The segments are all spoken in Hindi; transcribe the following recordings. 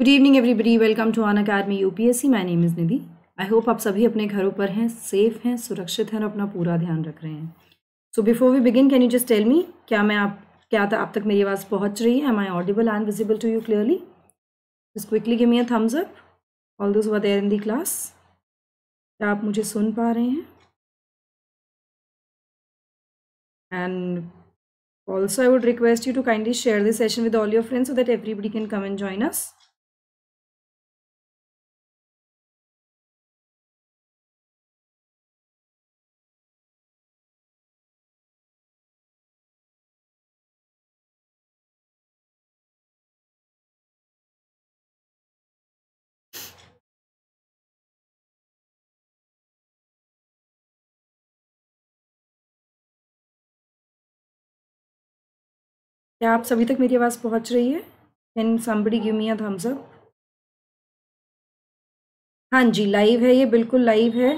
Good evening everybody welcome to Unacademy UPSC my name is Nidhi I hope आप सभी अपने घरों पर हैं सेफ हैं सुरक्षित हैं और अपना पूरा ध्यान रख रहे हैं so before we begin can you just tell me क्या मैं आप क्या था आप तक मेरी आवाज़ पहुँच रही है am I audible and visible to you clearly just quickly give me a thumbs up all this where in the class क्या आप मुझे सुन पा रहे हैं and also I would request you to kindly share this session with all your friends so that everybody can come and join us क्या आप सभी तक मेरी आवाज़ पहुंच रही है can somebody give me thumbs up हाँ जी लाइव है ये बिल्कुल लाइव है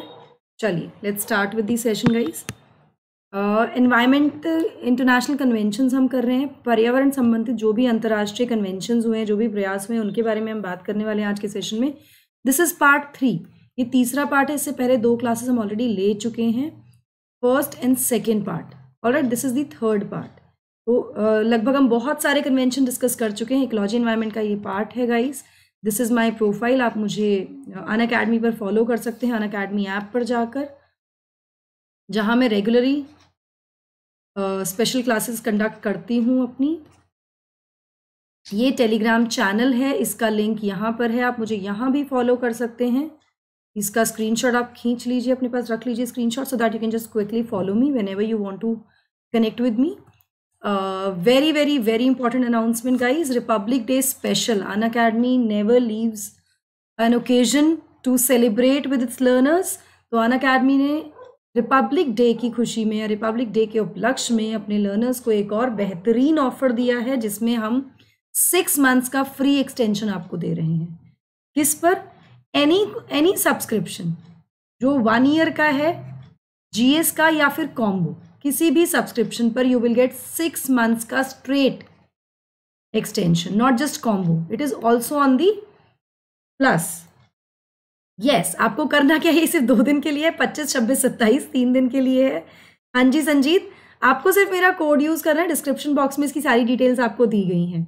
चलिए let's start with the session guys environment international conventions हम कर रहे हैं पर्यावरण संबंधित जो भी अंतर्राष्ट्रीय कन्वेंशंस हुए हैं जो भी प्रयास हुए हैं उनके बारे में हम बात करने वाले हैं आज के सेशन में दिस इज़ पार्ट थ्री ये तीसरा पार्ट है इससे पहले दो क्लासेस हम ऑलरेडी ले चुके हैं first and second part alright this is the third part तो लगभग हम बहुत सारे कन्वेंशन डिस्कस कर चुके हैं इकोलॉजी इन्वायरमेंट का ये पार्ट है guys this is my profile आप मुझे अन अकेडमी पर फॉलो कर सकते हैं अन अकेडमी ऐप पर जाकर जहाँ मैं रेगुलरली स्पेशल क्लासेस कंडक्ट करती हूँ अपनी ये टेलीग्राम चैनल है इसका लिंक यहाँ पर है आप मुझे यहाँ भी फॉलो कर सकते हैं इसका स्क्रीन आप खींच लीजिए अपने पास रख लीजिए screen so that you can just quickly follow me whenever you want to connect with me very very very important announcement guys republic day special Unacademy never leaves an occasion to celebrate with its learners तो अन अकेडमी ने रिपब्लिक डे की खुशी में या रिपब्लिक डे के उपलक्ष्य में अपने लर्नर्स को एक और बेहतरीन ऑफर दिया है जिसमें हम सिक्स मंथ्स का फ्री एक्सटेंशन आपको दे रहे हैं किस पर एनी एनी सब्सक्रिप्शन जो वन ईयर का है जीएस का या फिर कॉम्बो किसी भी सब्सक्रिप्शन पर you will get six months का straight extension not just combo it is also on the plus yes आपको करना क्या है सिर्फ दो दिन के लिए है पच्चीस छब्बीस सत्ताईस तीन दिन के लिए है हाँ जी संजीत आपको सिर्फ मेरा कोड यूज़ करना है डिस्क्रिप्शन बॉक्स में इसकी सारी डिटेल्स आपको दी गई हैं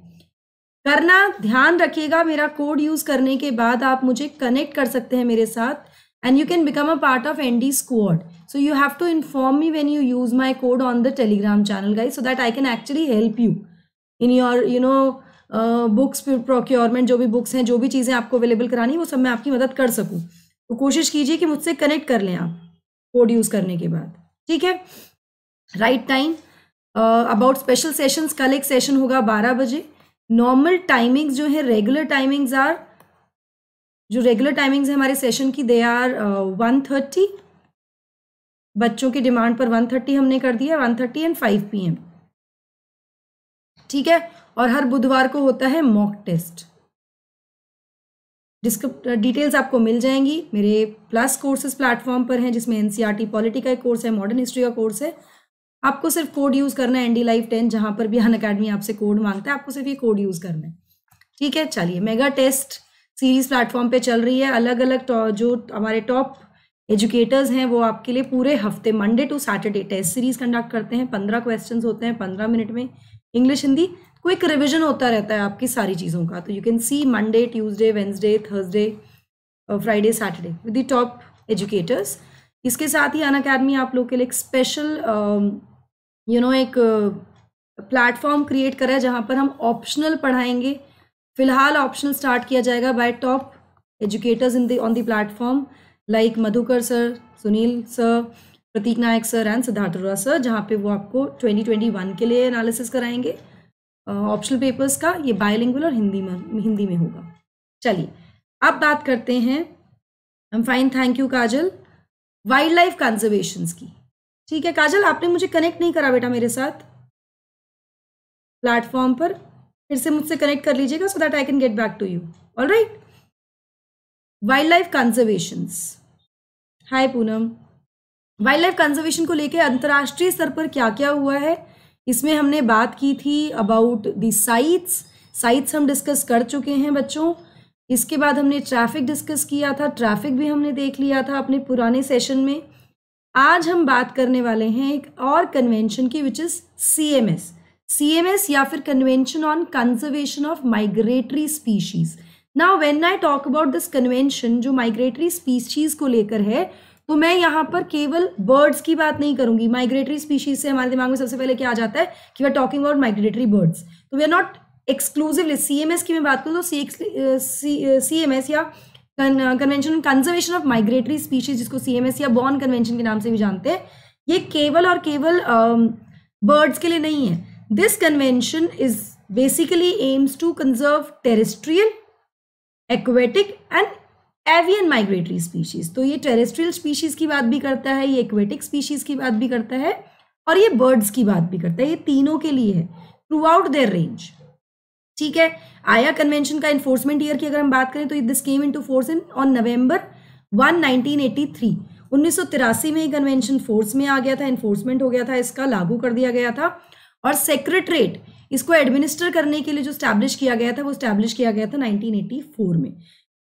करना ध्यान रखिएगा मेरा कोड यूज़ करने के बाद आप मुझे कनेक्ट कर सकते हैं मेरे साथ and you can become a part of ND squad. So you have to inform me when you use my code on the telegram channel guys so that I can actually help you in your you know books uh, procurement जो भी बुक्स हैं जो भी चीज़ें आपको अवेलेबल करानी वो सब मैं आपकी मदद कर सकूं तो कोशिश कीजिए कि मुझसे कनेक्ट कर लें आप कोड यूज़ करने के बाद ठीक है right time about special sessions कल एक सेशन होगा बारह बजे नॉर्मल टाइमिंग्स जो है रेगुलर टाइमिंग्स आर जो रेगुलर टाइमिंग्स है हमारे सेशन की दे आर वन थर्टी बच्चों की डिमांड पर वन थर्टी हमने कर दिया one thirty and five P M ठीक है और हर बुधवार को होता है मॉक टेस्ट डिटेल्स आपको मिल जाएंगी मेरे प्लस कोर्सेज प्लेटफॉर्म पर हैं जिसमें एनसीईआरटी पॉलिटी e का एक कोर्स है मॉडर्न हिस्ट्री का कोर्स है आपको सिर्फ कोड यूज़ करना है एनडी लाइफ टेन जहां पर भी अन अकेडमी आपसे कोड मांगता है आपको सिर्फ ये कोड यूज़ करना है ठीक है चलिए मेगा टेस्ट सीरीज प्लेटफॉर्म पे चल रही है अलग अलग जो हमारे टॉप एजुकेटर्स हैं वो आपके लिए पूरे हफ्ते Monday to Saturday test series conduct करते हैं पंद्रह क्वेश्चन होते हैं पंद्रह मिनट में इंग्लिश हिंदी क्विक रिविजन होता रहता है आपकी सारी चीज़ों का तो you can see Monday Tuesday Wednesday Thursday Friday Saturday with the top educators इसके साथ ही अन अकेडमी आप लोग के लिए एक स्पेशल यू नो एक प्लेटफॉर्म uh, क्रिएट करा है जहाँ पर हम ऑप्शनल पढ़ाएंगे फिलहाल ऑप्शनल स्टार्ट किया जाएगा by top educators in the on the platform like Madhukar sir Sunil sir Pratik Nayak sir and Siddharth Arora sir जहाँ पे वो आपको 2021 के लिए एनालिसिस कराएंगे ऑप्शनल uh, पेपर्स का ये बायोलिंगुअल और हिंदी में हिंदी में होगा चलिए अब बात करते हैं हम fine thank you Kajal wildlife conservation की ठीक है काजल आपने मुझे कनेक्ट नहीं करा बेटा मेरे साथ प्लेटफॉर्म पर फिर से मुझसे कनेक्ट कर लीजिएगा so that I can get back to you all right wildlife conservation hi Poonam wildlife conservation को लेकर अंतर्राष्ट्रीय स्तर पर क्या क्या हुआ है इसमें हमने बात की थी अबाउट दी साइट्स साइट्स हम डिस्कस कर चुके हैं बच्चों इसके बाद हमने ट्रैफिक डिस्कस किया था ट्रैफिक भी हमने देख लिया था अपने पुराने सेशन में आज हम बात करने वाले हैं एक और कन्वेंशन की विच इज़ सी CMS या फिर Convention on Conservation of Migratory Species. Now when I talk about this convention जो migratory species को लेकर है तो मैं यहाँ पर केवल बर्ड्स की बात नहीं करूंगी माइग्रेटरी स्पीशीज से हमारे दिमाग में सबसे पहले क्या आ जाता है कि we are talking about migratory birds तो we are not exclusively S की मैं बात करूँ तो सी एम एस या convention conservation of migratory species जिसको एस या बॉर्न कन्वेंशन के नाम से भी जानते हैं ये केवल और केवल बर्ड्स uh, के लिए नहीं है This convention is basically aims to conserve terrestrial, aquatic and avian migratory species तो ये टेरेस्ट्रियल स्पीशीज की बात भी करता है ये एक्वेटिक स्पीशीज की बात भी करता है और ये बर्ड्स की बात भी करता है ये तीनों के लिए है थ्रू आउट देयर रेंज ठीक है आया कन्वेंशन का इन्फोर्समेंट ईयर की अगर हम बात करें तो this came in to force in on November one nineteen में ये कन्वेंशन फोर्स में आ गया था इन्फोर्समेंट हो गया था इसका लागू कर दिया गया था और सेक्रेटरेट इसको एडमिनिस्टर करने के लिए जो स्टैब्लिश किया गया था वो स्टैब्लिश किया गया था 1984 में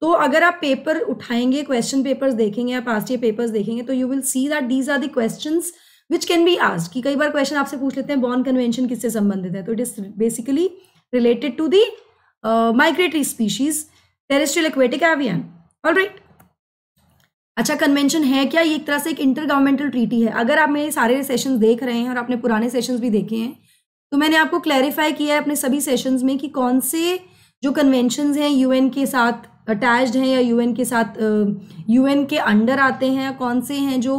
तो अगर आप पेपर उठाएंगे क्वेश्चन पेपर्स देखेंगे या पास्ट ईयर पेपर्स देखेंगे तो you will see that these are the question which can be आज कि कई बार क्वेश्चन आपसे पूछ लेते हैं बॉर्न कन्वेंशन किससे संबंधित है तो it is basically related to the migratory species terrestrial aquatic avian all right अच्छा कन्वेंशन है क्या ये एक तरह से एक इंटर गवर्नमेंटल ट्रीटी है अगर आप मेरे सारे सेशंस देख रहे हैं और आपने पुराने सेशंस भी देखे हैं तो मैंने आपको क्लैरिफाई किया है अपने सभी सेशंस में कि कौन से जो कन्वेंशंस हैं यूएन के साथ अटैच्ड हैं या यूएन के साथ यूएन के अंडर आते हैं कौन से हैं जो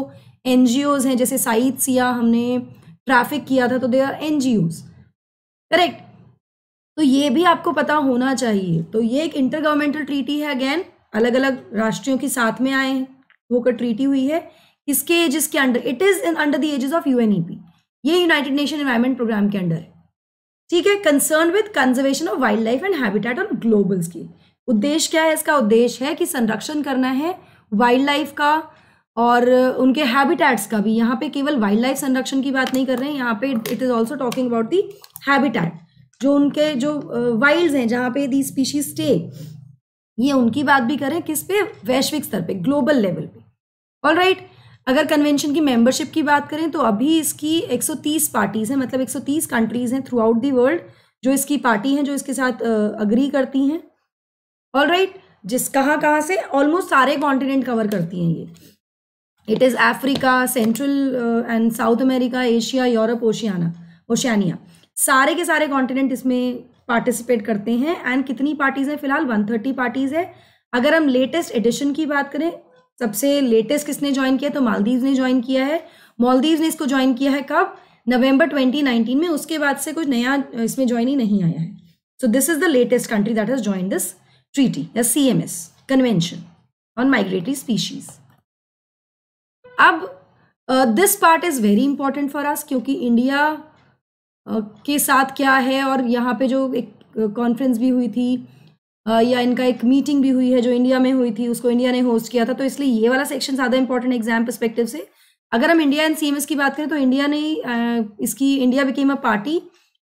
एन हैं जैसे साइद सिया हमने ट्रैफिक किया था तो दे आर एन करेक्ट तो ये भी आपको पता होना चाहिए तो ये एक इंटर गवर्नमेंटल ट्रीटी है अगेन अलग अलग राष्ट्रियों के साथ में आए होकर ट्रीटी हुई है किसके एजिस के under it is in under the aegis of U N E P ये यूनाइटेड नेशन एनवायरमेंट प्रोग्राम के अंडर है ठीक है concern with conservation of wildlife and habitat on global scale उद्देश्य क्या है इसका उद्देश्य है कि संरक्षण करना है वाइल्ड लाइफ का और उनके हैबिटेट्स का भी यहाँ पे केवल वाइल्ड लाइफ संरक्षण की बात नहीं कर रहे हैं यहाँ पे it is also talking about the habitat जो उनके जो वाइल्ड हैं जहाँ पे दी स्पीशीज स्टे ये उनकी बात भी करें किस पे वैश्विक स्तर पे ग्लोबल लेवल पे ऑल राइट अगर कन्वेंशन की मेंबरशिप की बात करें तो अभी इसकी 130 पार्टीज़ हैं मतलब 130 कंट्रीज़ हैं थ्रू आउट दी वर्ल्ड जो इसकी पार्टी हैं जो इसके साथ अग्री करती हैं ऑल राइट जिस कहाँ कहाँ से ऑलमोस्ट सारे कॉन्टिनेंट कवर करती हैं ये it is Africa central and South America Asia Europe Oceana Oceania सारे के सारे कॉन्टिनेंट इसमें पार्टिसिपेट करते हैं एंड कितनी पार्टीज़ हैं फिलहाल 130 पार्टीज़ है अगर हम लेटेस्ट एडिशन की बात करें सबसे लेटेस्ट किसने ज्वाइन किया तो मालदीव ने ज्वाइन किया है मालदीव ने इसको ज्वाइन किया है कब नवंबर 2019 में उसके बाद से कुछ नया इसमें ज्वाइन ही नहीं आया है so this is the latest country that has join this treaty या C M S convention on migratory species अब this part is very important for us क्योंकि इंडिया uh, के साथ क्या है और यहाँ पे जो एक कॉन्फ्रेंस uh, भी हुई थी या इनका एक मीटिंग भी हुई है जो इंडिया में हुई थी उसको इंडिया ने होस्ट किया था तो इसलिए ये वाला सेक्शन ज़्यादा इंपॉर्टेंट एग्जाम परस्पेक्टिव से अगर हम इंडिया एंड सीएमएस की बात करें तो इंडिया ने इसकी India became a party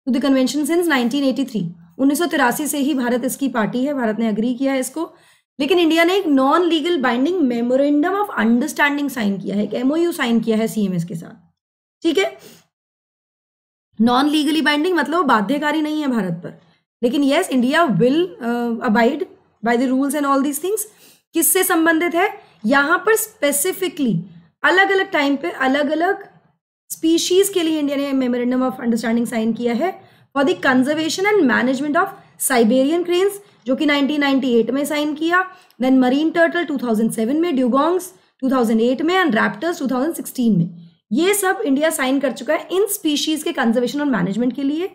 to the convention since 1983 1983 से ही भारत इसकी पार्टी है भारत ने अग्री किया है इसको लेकिन इंडिया ने एक non legal binding memorandum of understanding sign किया है एक एमओयू साइन किया है सीएमएस के साथ ठीक है नॉन लीगली बाइंडिंग मतलब बाध्यकारी नहीं है भारत पर लेकिन yes India will abide by the rules and all these things किससे संबंधित है यहां पर स्पेसिफिकली अलग अलग टाइम पे अलग अलग स्पीशीज के लिए इंडिया ने मेमोरेंडम ऑफ अंडरस्टैंडिंग साइन किया है for the conservation and management of Siberian cranes जो कि 1998 में साइन किया देन मरीन टर्टल 2007 में ड्यूगोंग्स 2008 में एंड रैप्टर्स 2016 में ये सब इंडिया साइन कर चुका है इन स्पीशीज के कंजर्वेशन और मैनेजमेंट के लिए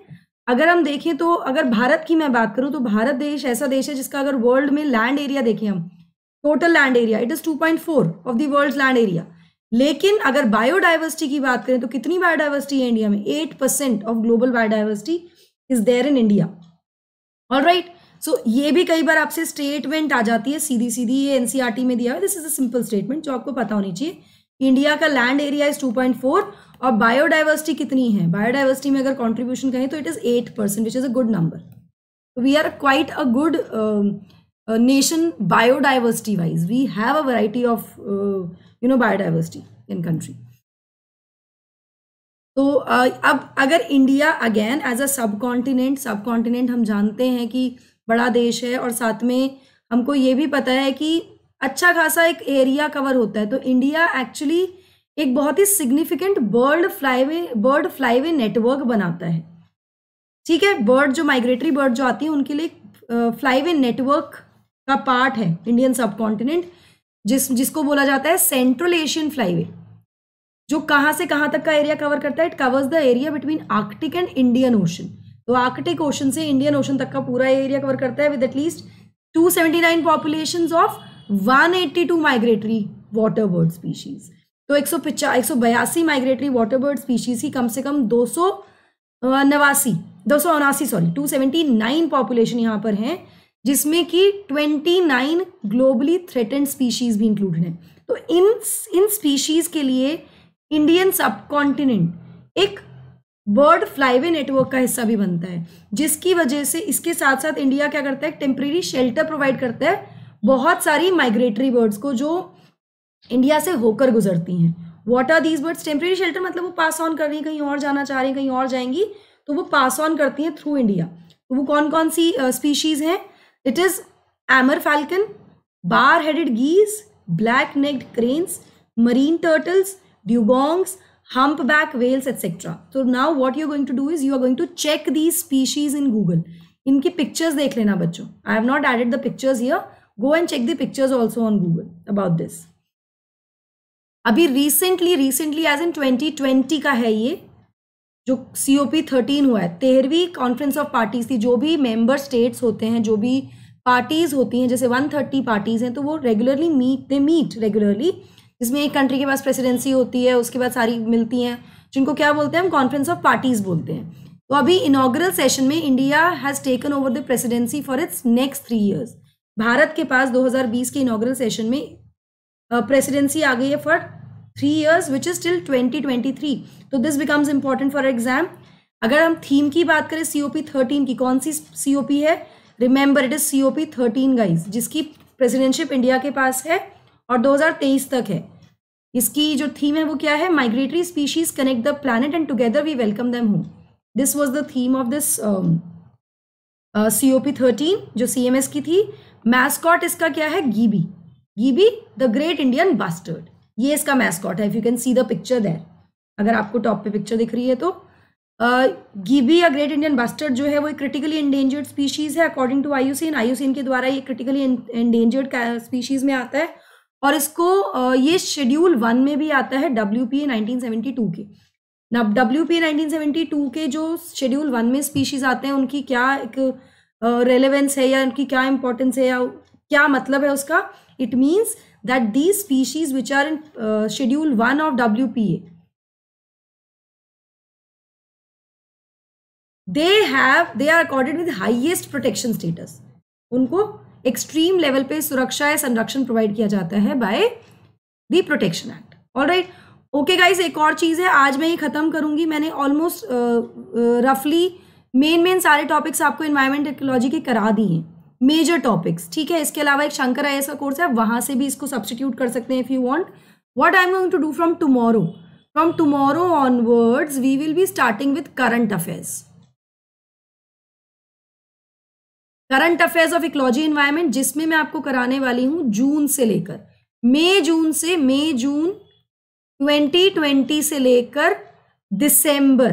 अगर हम देखें तो अगर भारत की मैं बात करूं तो भारत देश ऐसा देश है जिसका अगर वर्ल्ड में लैंड एरिया देखें हम total land area it is 2.4 of the world land area लेकिन अगर बायोडाइवर्सिटी की बात करें तो कितनी बायोडाइवर्सिटी है इंडिया में eight percent of global biodiversity is there in India all right so ये भी कई बार आपसे स्टेटमेंट आ जाती है सीधी सीधी ये एनसीआरटी e में दिया हुआ this is a simple statement जो आपको पता होनी चाहिए इंडिया का लैंड एरिया इज 2.4 और बायोडाइवर्सिटी कितनी है बायोडाइवर्सिटी में अगर कॉन्ट्रीब्यूशन कहें तो it is eight percent which is a good number we are quite a good nation biodiversity wise we have a variety of you know biodiversity in country तो uh, अब अगर इंडिया अगेन एज अ सब कॉन्टिनेंट सब कॉन्टिनेंट हम जानते हैं कि बड़ा देश है और साथ में हमको ये भी पता है कि अच्छा खासा एक एरिया कवर होता है तो इंडिया एक्चुअली एक बहुत ही significant bird flyway bird flyway network बनाता है ठीक है बर्ड जो माइग्रेटरी बर्ड जो आती है उनके लिए फ्लाईवे नेटवर्क का पार्ट है इंडियन सब कॉन्टिनेंट जिस जिसको बोला जाता है सेंट्रल एशियन फ्लाईवे जो कहाँ से कहाँ तक का एरिया कवर करता है it covers the area between Arctic and Indian ocean तो आर्कटिक ओशन से इंडियन ओशन तक का पूरा एरिया कवर करता है with at least 279 nine of 182 migratory water bird species तो एक सौ पिचा एक सौ बयासी माइग्रेटरी वाटर बर्ड स्पीशीज़ की कम से कम दो सौ नवासी दो सौ उनासी sorry two seventy nine population यहाँ पर हैं जिसमें कि twenty nine globally threatened species भी इंक्लूडेड हैं तो इन इन स्पीशीज़ के लिए इंडियन सब कॉन्टिनेंट एक बर्ड फ्लाईवे नेटवर्क का हिस्सा भी बनता है जिसकी वजह से इसके साथ साथ इंडिया क्या करता है टेम्प्रेरी शेल्टर प्रोवाइड करता है बहुत सारी माइग्रेटरी बर्ड्स को जो इंडिया से होकर गुजरती हैं what are these birds temporary shelter मतलब वो पास ऑन कर रही हैं कहीं और जाना चाह रही हैं कहीं और जाएंगी तो वो पास ऑन करती हैं थ्रू इंडिया तो वो कौन कौन सी स्पीशीज़ हैं it is Amur falcon bar headed geese black necked cranes marine turtles dugongs humpback whales etc तो now what you're going to do is you are going to check these species in Google इनकी पिक्चर्स देख लेना बच्चों I have not added the pictures here go and check the pictures also on Google about this अभी रिसेंटली रिसेंटली एज इन 2020 का है ये जो सी ओ पी थर्टीन हुआ है तेरहवीं कॉन्फ्रेंस ऑफ पार्टीज थी जो भी मेंबर स्टेट्स होते हैं जो भी पार्टीज होती हैं जैसे वन थर्टी पार्टीज हैं तो वो regularly meet they meet regularly जिसमें एक कंट्री के पास प्रेसिडेंसी होती है उसके बाद सारी मिलती हैं जिनको क्या बोलते हैं हम कॉन्फ्रेंस ऑफ पार्टीज बोलते हैं तो अभी इनाग्रल सेशन में India has taken over the presidency for its next three years Bharat के पास 2020 के इनाग्रल सेशन में प्रेसिडेंसी आ गई है for three years which is till 2023 तो this becomes important for exam अगर हम थीम की बात करें सीओपी थर्टीन की कौन सी सीओपी है remember it is COP thirteen guys जिसकी प्रेसिडेंशिप इंडिया के पास है और 2023 तक है इसकी जो थीम है वो क्या है migratory species connect the planet and together we welcome them home this was the theme of this C O P thirteen जो सी एम एस की थी मैस्कॉट इसका क्या है गीबी ये भी द ग्रेट इंडियन बास्टर्ड ये इसका मैस्कॉट है if you can see the picture there अगर आपको टॉप पे पिक्चर दिख रही है तो गिबी या ग्रेट इंडियन बास्टर्ड जो है वो एक क्रिटिकली इंडेंजर्ड स्पीशीज है अकॉर्डिंग टू आयुसीन आयुसीन के द्वारा ये क्रिटिकली इंडेंजर्ड स्पीशीज में आता है और इसको ये शेड्यूल वन में भी आता है डब्ल्यू पी के ना डब्ल्यू पी के जो शेड्यूल वन में स्पीशीज आते हैं उनकी क्या एक रेलेवेंस है या उनकी क्या इंपॉर्टेंस है या क्या मतलब है उसका it means that these species which are in uh, schedule 1 of WPA they have they are accorded with highest protection status उनको एक्सट्रीम लेवल पे सुरक्षा या संरक्षण प्रोवाइड किया जाता है by the protection act alright okay guys एक और चीज़ है आज मैं ये ख़त्म करूंगी मैंने ऑलमोस्ट रफली मेन मेन सारे टॉपिक्स आपको इन्वायरमेंट टेक्नोलॉजी के करा दिए हैं मेजर टॉपिक्स ठीक है इसके अलावा एक शंकर आई का कोर्स है वहां से भी इसको सब्सटीट्यूट कर सकते हैं if you want what I am going to do from tomorrow from tomorrow onwards we will be starting with current affairs current affairs of ecology environment जिसमें मैं आपको कराने वाली हूँ जून से लेकर मई जून से मई जून 2020 से लेकर दिसंबर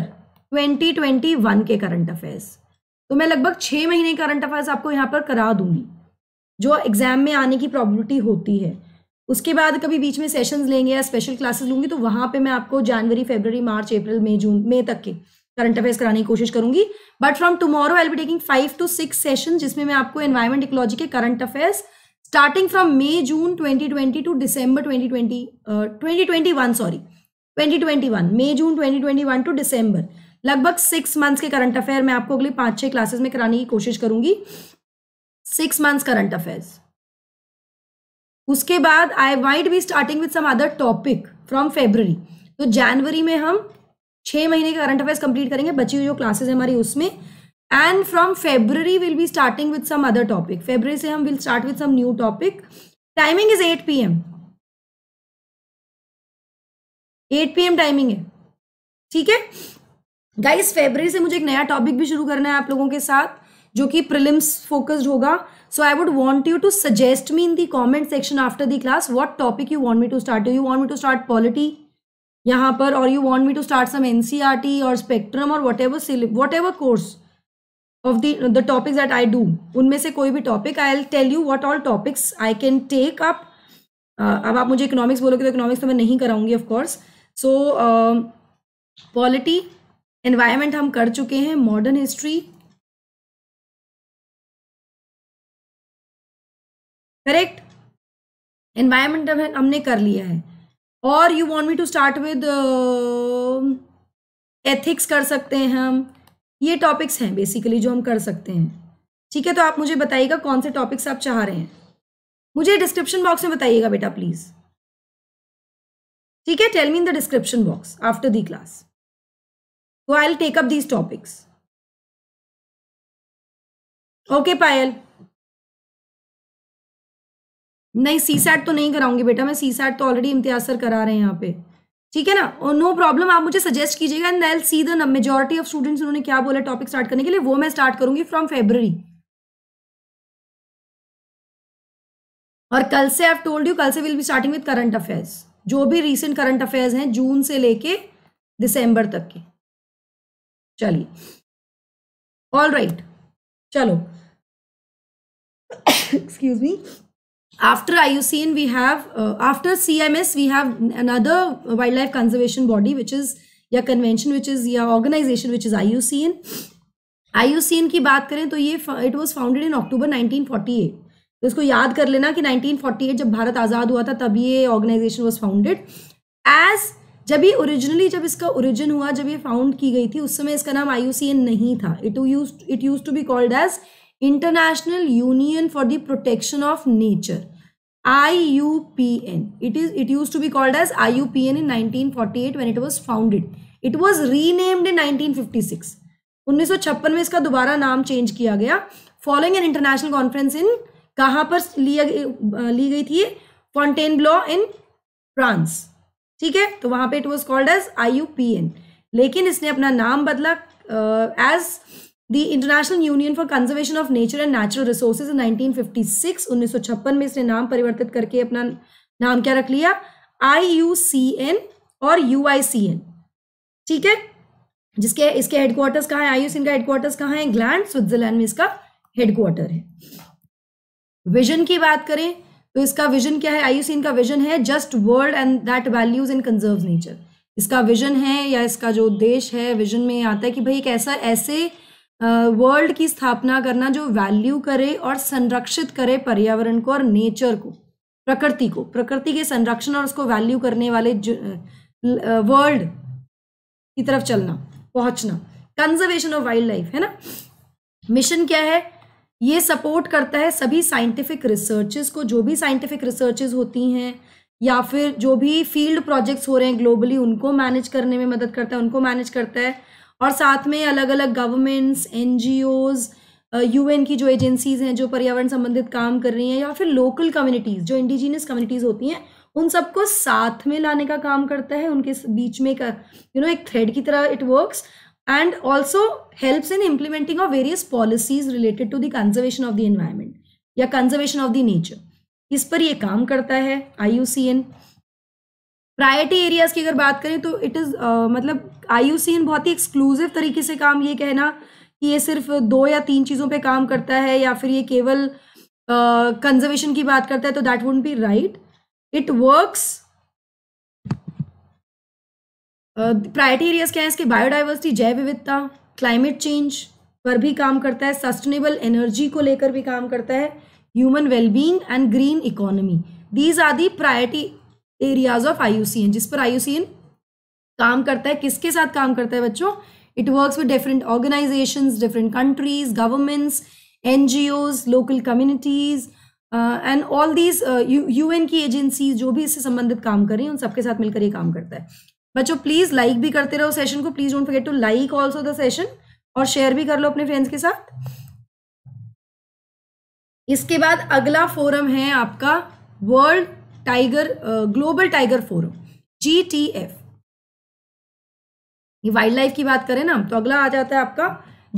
2021 के करंट अफेयर्स तो मैं लगभग छः महीने करंट अफेयर्स आपको यहाँ पर करा दूंगी जो एग्जाम में आने की प्रॉबिलिटी होती है उसके बाद कभी बीच में सेशंस लेंगे या स्पेशल क्लासेस लूंगी तो वहाँ पे मैं आपको जनवरी फेबररी मार्च अप्रैल मई जून मई तक के करंट अफेयर्स कराने की कोशिश करूंगी but from tomorrow I be taking five to six session जिसमें मैं आपको एनवायरमेंट इकोलॉजी के current affairs starting from May June twenty twenty to twenty twenty twenty one sorry one May June one to December लगभग सिक्स मंथ्स के करंट अफेयर मैं आपको अगले पांच छह क्लासेस में कराने की कोशिश करूंगी सिक्स मंथ्स करंट अफेयर्स उसके बाद I wait be starting with some other topic from February तो जनवरी में हम छह महीने के करंट अफेयर्स कंप्लीट करेंगे बची हुई जो क्लासेस है हमारी उसमें and from February will be starting with some other topic February से हम will start with some new topic timing is eight P M eight P M timing है ठीक है गाइस फेबररी से मुझे एक नया टॉपिक भी शुरू करना है आप लोगों के साथ जो कि प्रिलिम्स फोकस्ड होगा so I would want you to suggest me in the comment section after the class what topic you want me to start you want me to start polity यहाँ पर और you want me to start some NCERT और स्पेक्ट्रम और whatever whatever course of the the topics that I do उनमें से कोई भी topic I'll tell you what all topics I can take up अब आप मुझे इकोनॉमिक्स बोलोगे तो इकोनॉमिक्स तो मैं नहीं कराऊंगी ऑफकोर्स सो पॉलिटी एनवायरमेंट हम कर चुके हैं मॉडर्न हिस्ट्री करेक्ट एनवायरमेंट हमने कर लिया है और you want me to start with ethics कर सकते हैं हम ये टॉपिक्स हैं बेसिकली जो हम कर सकते हैं ठीक है तो आप मुझे बताइएगा कौन से टॉपिक्स आप चाह रहे हैं मुझे डिस्क्रिप्शन बॉक्स में बताइएगा बेटा प्लीज़ ठीक है tell me in the description box after the class So I'll take up these topics. Okay, Payal नहीं सी सैट तो नहीं कराऊंगी बेटा मैं सी सैट तो ऑलरेडी इम्तियाज सर करा रहे हैं यहाँ पे ठीक है ना और नो प्रॉब्लम आप मुझे सजेस्ट कीजिएगा and I see the majority of students उन्होंने क्या बोला टॉपिक स्टार्ट करने के लिए वो मैं स्टार्ट करूंगी फ्रॉम फेब्रवरी और कल से आई टोल्ड यू कल से will be starting with current affairs जो भी रिसेंट करंट अफेयर्स हैं जून से लेके दिसंबर तक के चलिए ऑल राइट चलो excuse me after I U C N we have after C M S we have another wildlife conservation body which is या कन्वेंशन विच इज या organisation which is I U C N I U C N की बात करें तो ये it was founded in October nineteen forty eight तो इसको याद कर लेना कि नाइनटीन फोर्टी एट जब भारत आज़ाद हुआ था तब ये ऑर्गेनाइजेशन वॉज फाउंडेड एज जब ये ओरिजिनली जब इसका ओरिजिन हुआ जब ये फाउंड की गई थी उस समय इसका नाम आई नहीं था it use it used to be called as International Union for the protection of Nature I U P N it is it used to be called as I U P N in nineteen forty eight when it was founded it was renamed in nineteen fifty six उन्नीस सौ छप्पन में इसका दोबारा नाम चेंज किया गया following an international conference in कहाँ पर लिया ली गई थी फॉन्टेन ब्लॉ इन फ्रांस ठीक है तो वहां पे it was called as I लेकिन इसने अपना नाम बदला as the International Union for conservation of nature and natural resources in 1956 1956 में इसने नाम परिवर्तित करके अपना नाम क्या रख लिया आई और यू ठीक है जिसके इसके हेडक्वार्टर्स कहाँ है आयुष इनका हेडक्वार्टर्स कहाँ है इंग्लैंड स्विट्जरलैंड में इसका हेडक्वार्टर है विजन की बात करें तो इसका विजन क्या है आईयूसीएन का विजन है just world and that values in conserve nature इसका विजन है या इसका जो उद्देश्य है विजन में आता है कि भाई एक ऐसा ऐसे वर्ल्ड की स्थापना करना जो वैल्यू करे और संरक्षित करे पर्यावरण को और नेचर को प्रकृति को प्रकृति के संरक्षण और उसको वैल्यू करने वाले वर्ल्ड की तरफ चलना पहुंचना कंजर्वेशन ऑफ वाइल्ड लाइफ है ना मिशन क्या है ये सपोर्ट करता है सभी साइंटिफिक रिसर्चेस को जो भी साइंटिफिक रिसर्चेस होती हैं या फिर जो भी फील्ड प्रोजेक्ट्स हो रहे हैं ग्लोबली उनको मैनेज करने में मदद करता है उनको मैनेज करता है और साथ में अलग अलग गवर्नमेंट्स एन यूएन की जो एजेंसीज हैं जो पर्यावरण संबंधित काम कर रही हैं या फिर लोकल कम्युनिटीज़ जो इंडिजीनियस कम्युनिटीज़ होती हैं उन सबको साथ में लाने का काम करता है उनके बीच में का यू नो एक थ्रेड की तरह it works and also helps in implementing of various policies related to the conservation of the environment या conservation of the nature इस पर यह काम करता है I U C N priority areas की अगर बात करें तो इट इज़ uh, मतलब आई यू सी एन बहुत ही एक्सक्लूसिव तरीके से काम ये कहना कि ये सिर्फ दो या तीन चीज़ों पे काम करता है या फिर ये केवल कंजर्वेशन uh, की बात करता है तो that would be right it works priority areas क्या है इसके बायोडाइवर्सिटी जैव विविधता क्लाइमेट चेंज पर भी काम करता है सस्टेनेबल एनर्जी को लेकर भी काम करता है human wellbeing and green economy these are the priority areas of I जिस पर आई काम करता है किसके साथ काम करता है बच्चों it works with different organisations different countries governments and local communities and all these these की एजेंसीज जो भी इससे संबंधित काम कर रही हैं उन सबके साथ मिलकर ये काम करता है बच्चों प्लीज लाइक भी करते रहो सेशन को please don't forget to like also the session और शेयर भी कर लो अपने फ्रेंड्स के साथ इसके बाद अगला फोरम है आपका World Tiger Global Tiger Forum G T F ये वाइल्ड लाइफ की बात करें ना तो अगला आ जाता है आपका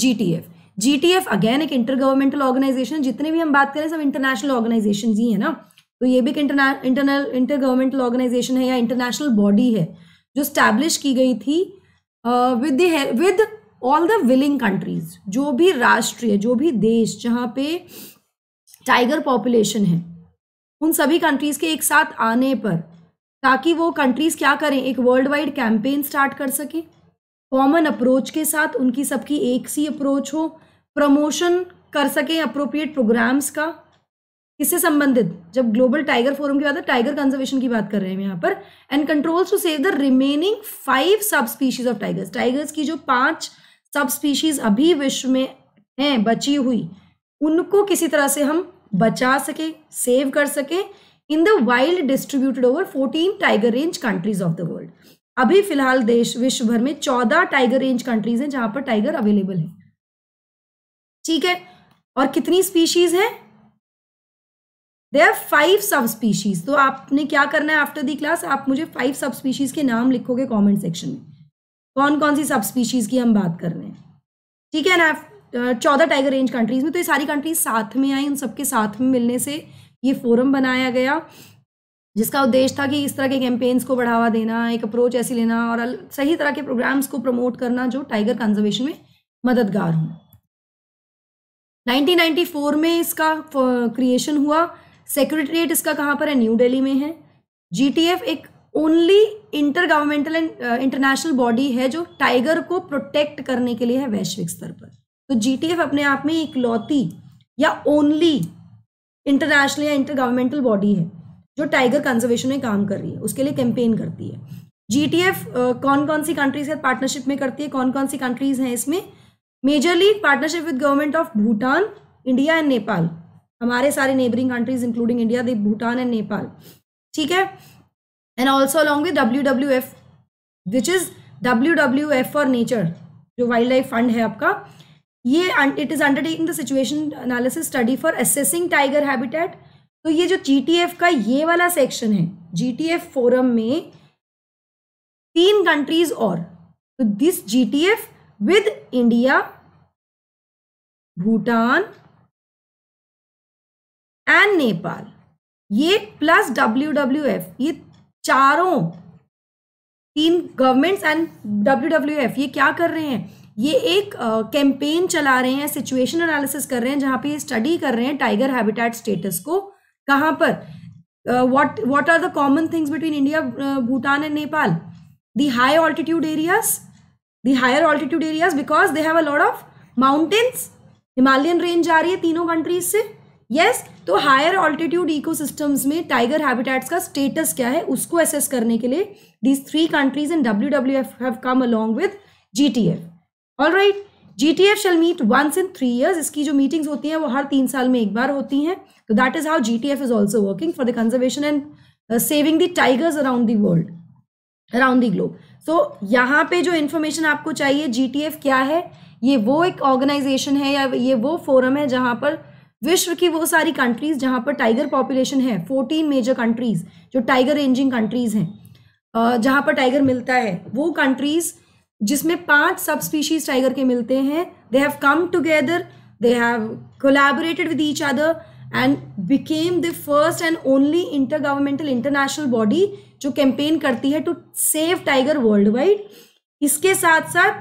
G T F G T F again एक इंटर गवर्नमेंटल ऑर्गेनाइजेशन जितने भी हम बात करें सब इंटरनेशनल ऑर्गेनाइजेशन ही है ना तो ये भी एक इंटरनल इंटर गवर्नमेंटल ऑर्गेनाइजेशन है या इंटरनेशनल बॉडी है जो स्टैब्लिश की गई थी with with all the willing countries जो भी राष्ट्रीय जो भी देश जहाँ पे टाइगर पॉपुलेशन है उन सभी कंट्रीज के एक साथ आने पर ताकि वो कंट्रीज क्या करें एक वर्ल्ड वाइड कैंपेन स्टार्ट कर सके कॉमन अप्रोच के साथ उनकी सबकी एक सी अप्रोच हो प्रमोशन कर सकें अप्रोप्रिएट प्रोग्राम्स का किससे संबंधित जब ग्लोबल टाइगर फोरम की बात है टाइगर कंजर्वेशन की बात कर रहे हैं यहाँ पर and controls to save the remaining five subspecies of tigers tigers की जो पांच सब स्पीशीज अभी विश्व में हैं बची हुई उनको किसी तरह से हम बचा सके सेव कर सके in the wild distributed over fourteen tiger range countries of the world अभी फिलहाल देश विश्व भर में चौदह टाइगर रेंज कंट्रीज हैं जहां पर टाइगर अवेलेबल है ठीक है और कितनी स्पीशीज है देर फाइव सब स्पीशीज तो आपने क्या करना है आफ्टर दी क्लास आप मुझे फाइव सब स्पीशीज के नाम लिखोगे कॉमेंट सेक्शन में कौन कौन सी सब स्पीशीज की हम बात कर रहे हैं ठीक है ना चौदह टाइगर रेंज कंट्रीज में तो ये सारी कंट्रीज साथ में आई उन सबके साथ में मिलने से ये फोरम बनाया गया जिसका उद्देश्य था कि इस तरह के कैंपेन्स को बढ़ावा देना एक अप्रोच ऐसी लेना और सही तरह के प्रोग्राम्स को प्रमोट करना जो टाइगर कंजर्वेशन में मददगार हों 1994 में इसका क्रिएशन हुआ सेक्रेटरीट इसका कहाँ पर है न्यू दिल्ली में है एफ एक only intergovernmental and international body है जो टाइगर को प्रोटेक्ट करने के लिए है वैश्विक स्तर पर तो एफ अपने आप में इकलौती या ओनली इंटरनेशनल या इंटर गवर्नमेंटल बॉडी है जो टाइगर कंजर्वेशन में काम कर रही है उसके लिए कैंपेन करती है जी एफ uh, कौन कौन सी कंट्रीज के पार्टनरशिप में करती है कौन कौन सी कंट्रीज हैं इसमें majorly partnership with government of Bhutan India and Nepal हमारे सारे neighbouring countries including India the Bhutan and Nepal ठीक है and also along with W W F which is W W F for Nature जो वाइल्ड लाइफ फंड है आपका ये it is undertaking the situation analysis study for assessing tiger habitat तो ये जो जी का ये वाला सेक्शन है जी फोरम में तीन कंट्रीज और तो दिस जी with India Bhutan and Nepal ये प्लस डब्ल्यू डब्ल्यू एफ ये चारों तीन governments and W W F ये क्या कर रहे हैं ये एक कैंपेन uh, चला रहे हैं सिचुएशन एनालिसिस कर रहे हैं जहां पे ये स्टडी कर रहे हैं टाइगर हैबिटेट स्टेटस को कहां पर what what are the common things between India Bhutan and Nepal the high altitude areas the higher altitude areas because they have a lot of mountains Himalayan range आ रही है तीनों कंट्रीज से यस yes, तो हायर ऑल्टीट्यूड इकोसिस्टम्स में टाइगर हैबिटेट्स का स्टेटस क्या है उसको एसेस करने के लिए these three countries and W W F have come along with G T F all right G T F shall meet once in three years इसकी जो मीटिंग्स होती हैं वो हर तीन साल में एक बार होती हैं तो that is how G T F is also working for the conservation and saving the tigers around the world around the globe so यहाँ पे जो इन्फॉर्मेशन आपको चाहिए जी टी एफ क्या है ये वो एक ऑर्गेनाइजेशन है या ये वो फोरम है जहाँ पर विश्व की वो सारी कंट्रीज जहाँ पर टाइगर पॉपुलेशन है फोर्टीन मेजर कंट्रीज जो टाइगर रेंजिंग कंट्रीज हैं जहाँ पर टाइगर मिलता है वो कंट्रीज जिसमें पांच सब स्पीशीज टाइगर के मिलते हैं they have come together they have collaborated with each other and became the first and only intergovernmental international body जो कैंपेन करती है to save tiger worldwide इसके साथ साथ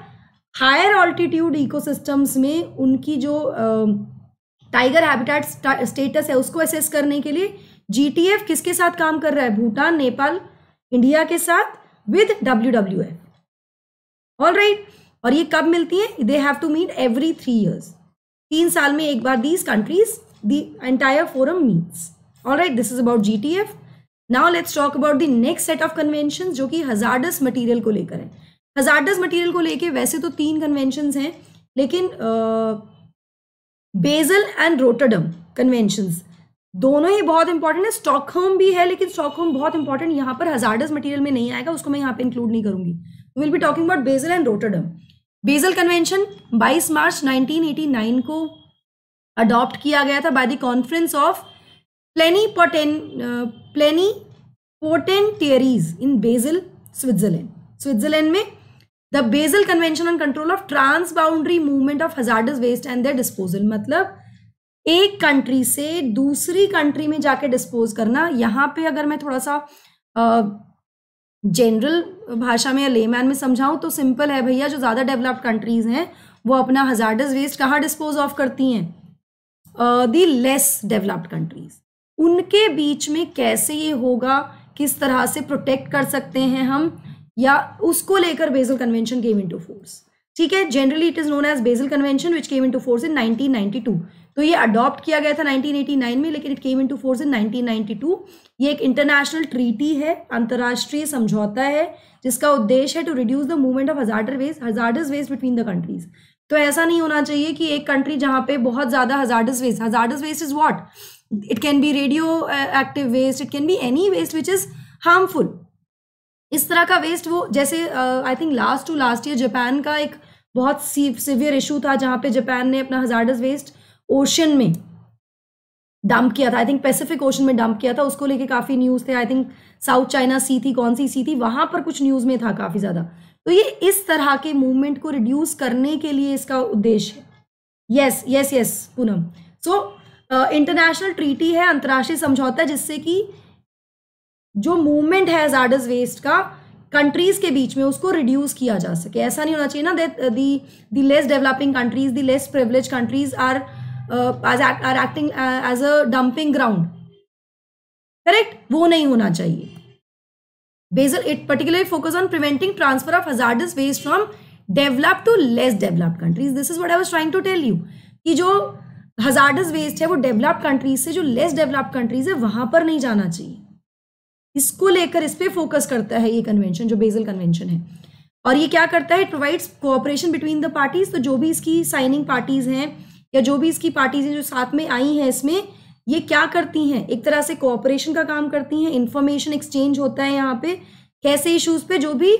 हायर ऑल्टीट्यूड इकोसिस्टम्स में उनकी जो uh, टाइगर हैबिटेट स्टेटस है उसको असेस करने के लिए जीटीएफ किसके साथ काम कर रहा है भूटान नेपाल इंडिया के साथ with W W F all right और ये कब मिलती है they have to meet every three years तीन साल में एक बार these countries the entire forum meets all right this is about G T F now let's talk about the next set of convention जो कि हजार्डस मटीरियल को लेकर है हजार्डस मटीरियल को लेकर वैसे तो तीन कन्वेंशन हैं लेकिन uh, Basel and Rotterdam convention दोनों ही बहुत इंपॉर्टेंट है स्टॉकहोम भी है लेकिन स्टॉकहोम बहुत इंपॉर्टेंट यहाँ पर हजार्डस मटेरियल में नहीं आएगा उसको मैं यहाँ पे इंक्लूड नहीं करूंगी will be talking about Basel and Rotterdam Basel convention 22 मार्च 1989 को अडॉप्ट किया गया था by the conference of plenipotentiaries plenipotentiaries in Basel Switzerland Switzerland में the Basel convention on control of boundary movement of hazardous waste and their disposal मतलब एक कंट्री से दूसरी कंट्री में जाके डिस्पोज करना यहाँ पे अगर मैं थोड़ा सा जनरल भाषा में या लेमैन में समझाऊँ तो सिंपल है भैया जो ज़्यादा डेवलप्ड कंट्रीज़ हैं वो अपना हजार्डस वेस्ट कहाँ डिस्पोज ऑफ करती हैं दी लेस डेवलप्ड कंट्रीज़ उनके बीच में कैसे ये होगा किस तरह से प्रोटेक्ट कर सकते हैं हम या उसको लेकर Basel convention came into force ठीक है generally it is known as Basel convention which came into force in 1992 तो ये अडॉप्ट किया गया था 1989 में लेकिन it came into force in 1992 ये एक इंटरनेशनल ट्रीटी है अंतर्राष्ट्रीय समझौता है जिसका उद्देश्य है to reduce the movement of hazardous waste hazardous waste between the countries तो ऐसा नहीं होना चाहिए कि एक कंट्री जहाँ पे बहुत ज़्यादा hazardous waste hazardous waste is what it can be radioactive waste it can be any waste which is harmful इस तरह का वेस्ट वो जैसे I think last to last year Japan का एक बहुत सीवियर इशू था जहाँ पे जापान ने अपना हजारडस वेस्ट ओशन में डंप किया था आई थिंक पैसिफिक ओशन में डंप किया था उसको लेके काफ़ी न्यूज़ थे I think South China Sea थी कौन सी सी थी वहाँ पर कुछ न्यूज़ में था काफ़ी ज़्यादा तो ये इस तरह के मूवमेंट को रिड्यूस करने के लिए इसका उद्देश्य है yes yes yes Poonam so international treaty है अंतर्राष्ट्रीय समझौता जिससे कि जो मूवमेंट है जार्डस वेस्ट का कंट्रीज के बीच में उसको रिड्यूस किया जा सके ऐसा नहीं होना चाहिए ना the the less developing countries the less privileged countries are are acting as a dumping ground correct वो नहीं होना चाहिए Basel it particularly focus on preventing transfer of hazardous waste from develop to less developed countries this is what I was trying to tell you कि जो हजार्डस वेस्ट है वो डेवलप्ड कंट्रीज से जो लेस डेवलप्ड कंट्रीज है वहां पर नहीं जाना चाहिए इसको लेकर इस पर फोकस करता है ये कन्वेंशन जो बेजल कन्वेंशन है और ये क्या करता है it provides cooperation between the parties तो जो भी इसकी साइनिंग पार्टीज हैं या जो भी इसकी पार्टीज हैं जो साथ में आई हैं इसमें ये क्या करती हैं एक तरह से कोऑपरेशन का काम करती हैं इन्फॉर्मेशन एक्सचेंज होता है यहाँ पे कैसे इशूज़ पे जो भी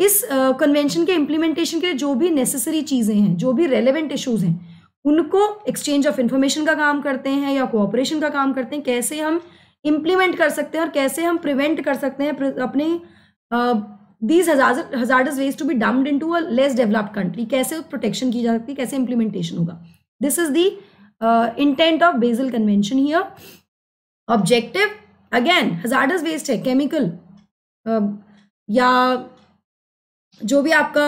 इस कन्वेंशन uh, के इम्प्लीमेंटेशन के जो भी नेसेसरी चीज़ें हैं जो भी रेलिवेंट इशूज़ हैं उनको एक्सचेंज ऑफ इन्फॉर्मेशन का काम करते हैं या कोऑपरेशन का काम करते हैं कैसे हम इम्प्लीमेंट कर सकते हैं और कैसे हम प्रिवेंट कर सकते हैं अपने दीज हजार वेज to be dumped into a less developed country कैसे प्रोटेक्शन की जा सकती है कैसे इम्प्लीमेंटेशन होगा this is the intent of Basel convention ही ऑब्जेक्टिव अगेन हजार्डस वेस्ट है केमिकल uh, या जो भी आपका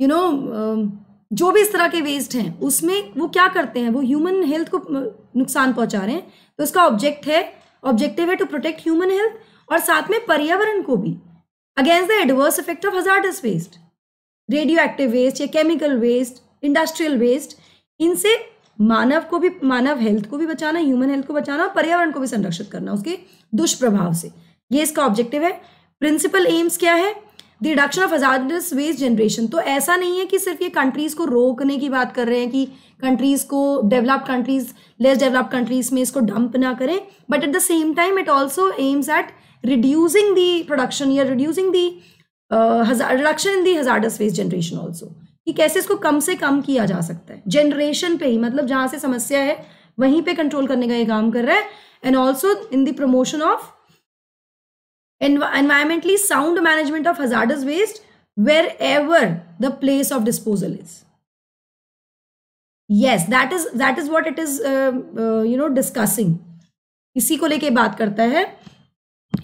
you you know know, uh, जो भी इस तरह के वेस्ट हैं उसमें वो क्या करते हैं वो ह्यूमन हेल्थ को नुकसान पहुंचा रहे हैं तो इसका ऑब्जेक्ट है ऑब्जेक्टिव है टू प्रोटेक्ट ह्यूमन हेल्थ और साथ में पर्यावरण को भी against the adverse effect of hazardous waste radioactive waste या केमिकल वेस्ट इंडस्ट्रियल वेस्ट इनसे मानव को भी मानव हेल्थ को भी बचाना ह्यूमन हेल्थ को बचाना पर्यावरण को भी संरक्षित करना उसके दुष्प्रभाव से ये इसका ऑब्जेक्टिव है प्रिंसिपल एम्स क्या है the reduction of hazardous waste generation तो ऐसा नहीं है कि सिर्फ ये कंट्रीज को रोकने की बात कर रहे हैं कि कंट्रीज को develop countries less develop countries में इसको डंप ना करें but at the same time it also aims at reducing the production या reducing the reduction in the hazardous waste generation also कि कैसे इसको कम से कम किया जा सकता है जनरेशन पे ही मतलब जहाँ से समस्या है वहीं पे कंट्रोल करने का ये काम कर रहा है and also in the promotion of environmentally sound management of hazardous waste wherever the place of disposal is yes that is that is what it is you know discussing इसी को लेके बात करता है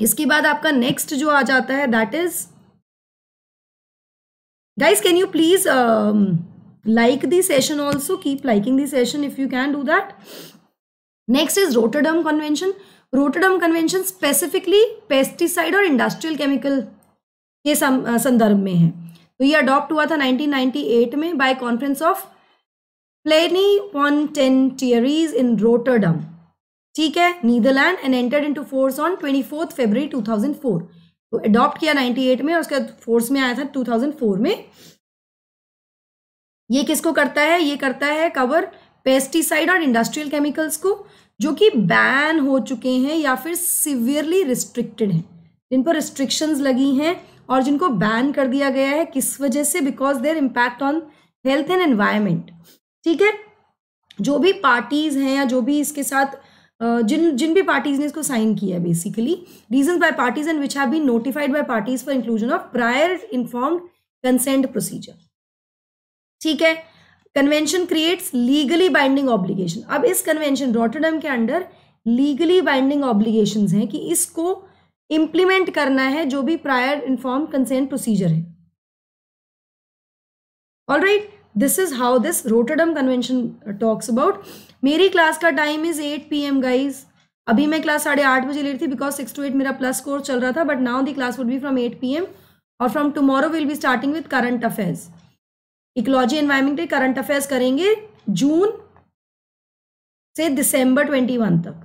इसके बाद आपका नेक्स्ट जो आ जाता है that is guys can you please like the session also keep liking the session if you can do that next is Rotterdam convention Rotterdam convention specifically pesticide और इंडस्ट्रियल केमिकल के संदर्भ में है तो ये अडॉप्ट हुआ था 1998 में by conference of plenipotentiaries in Rotterdam ठीक है Netherland and entered into force on twenty fourth February तो अडॉप्ट किया 98 में और उसके बाद फोर्स में आया था टू में ये किसको करता है ये करता है कवर पेस्टिसाइड और इंडस्ट्रियल केमिकल्स को जो कि बैन हो चुके हैं या फिर सिवियरली रिस्ट्रिक्टेड हैं जिन पर रिस्ट्रिक्शंस लगी हैं और जिनको बैन कर दिया गया है किस वजह से because their impact on health and environment ठीक है जो भी पार्टीज़ हैं या जो भी इसके साथ जिन जिन भी पार्टीज ने इसको साइन किया है basically region by parties and which have been notified by parties for inclusion of prior informed consent procedure ठीक है convention creates legally binding obligation अब इस कन्वेंशन रोटरडम के अंडर लीगली बाइंडिंग ऑब्लिगेशन हैं कि इसको इम्प्लीमेंट करना है जो भी प्रायर इन्फॉर्म कंसेंट प्रोसीजर है all right this is how this Rotterdam convention talks about मेरी क्लास का time is eight P M guys अभी मैं क्लास साढ़े आठ बजे लेट थी बिकॉज सिक्स टू एट मेरा प्लस कोर्स चल रहा था but now the class would be from eight P M और फ्रॉम tomorrow will be starting with current affairs ecology environment current affairs करेंगे जून से दिसंबर ट्वेंटी वन तक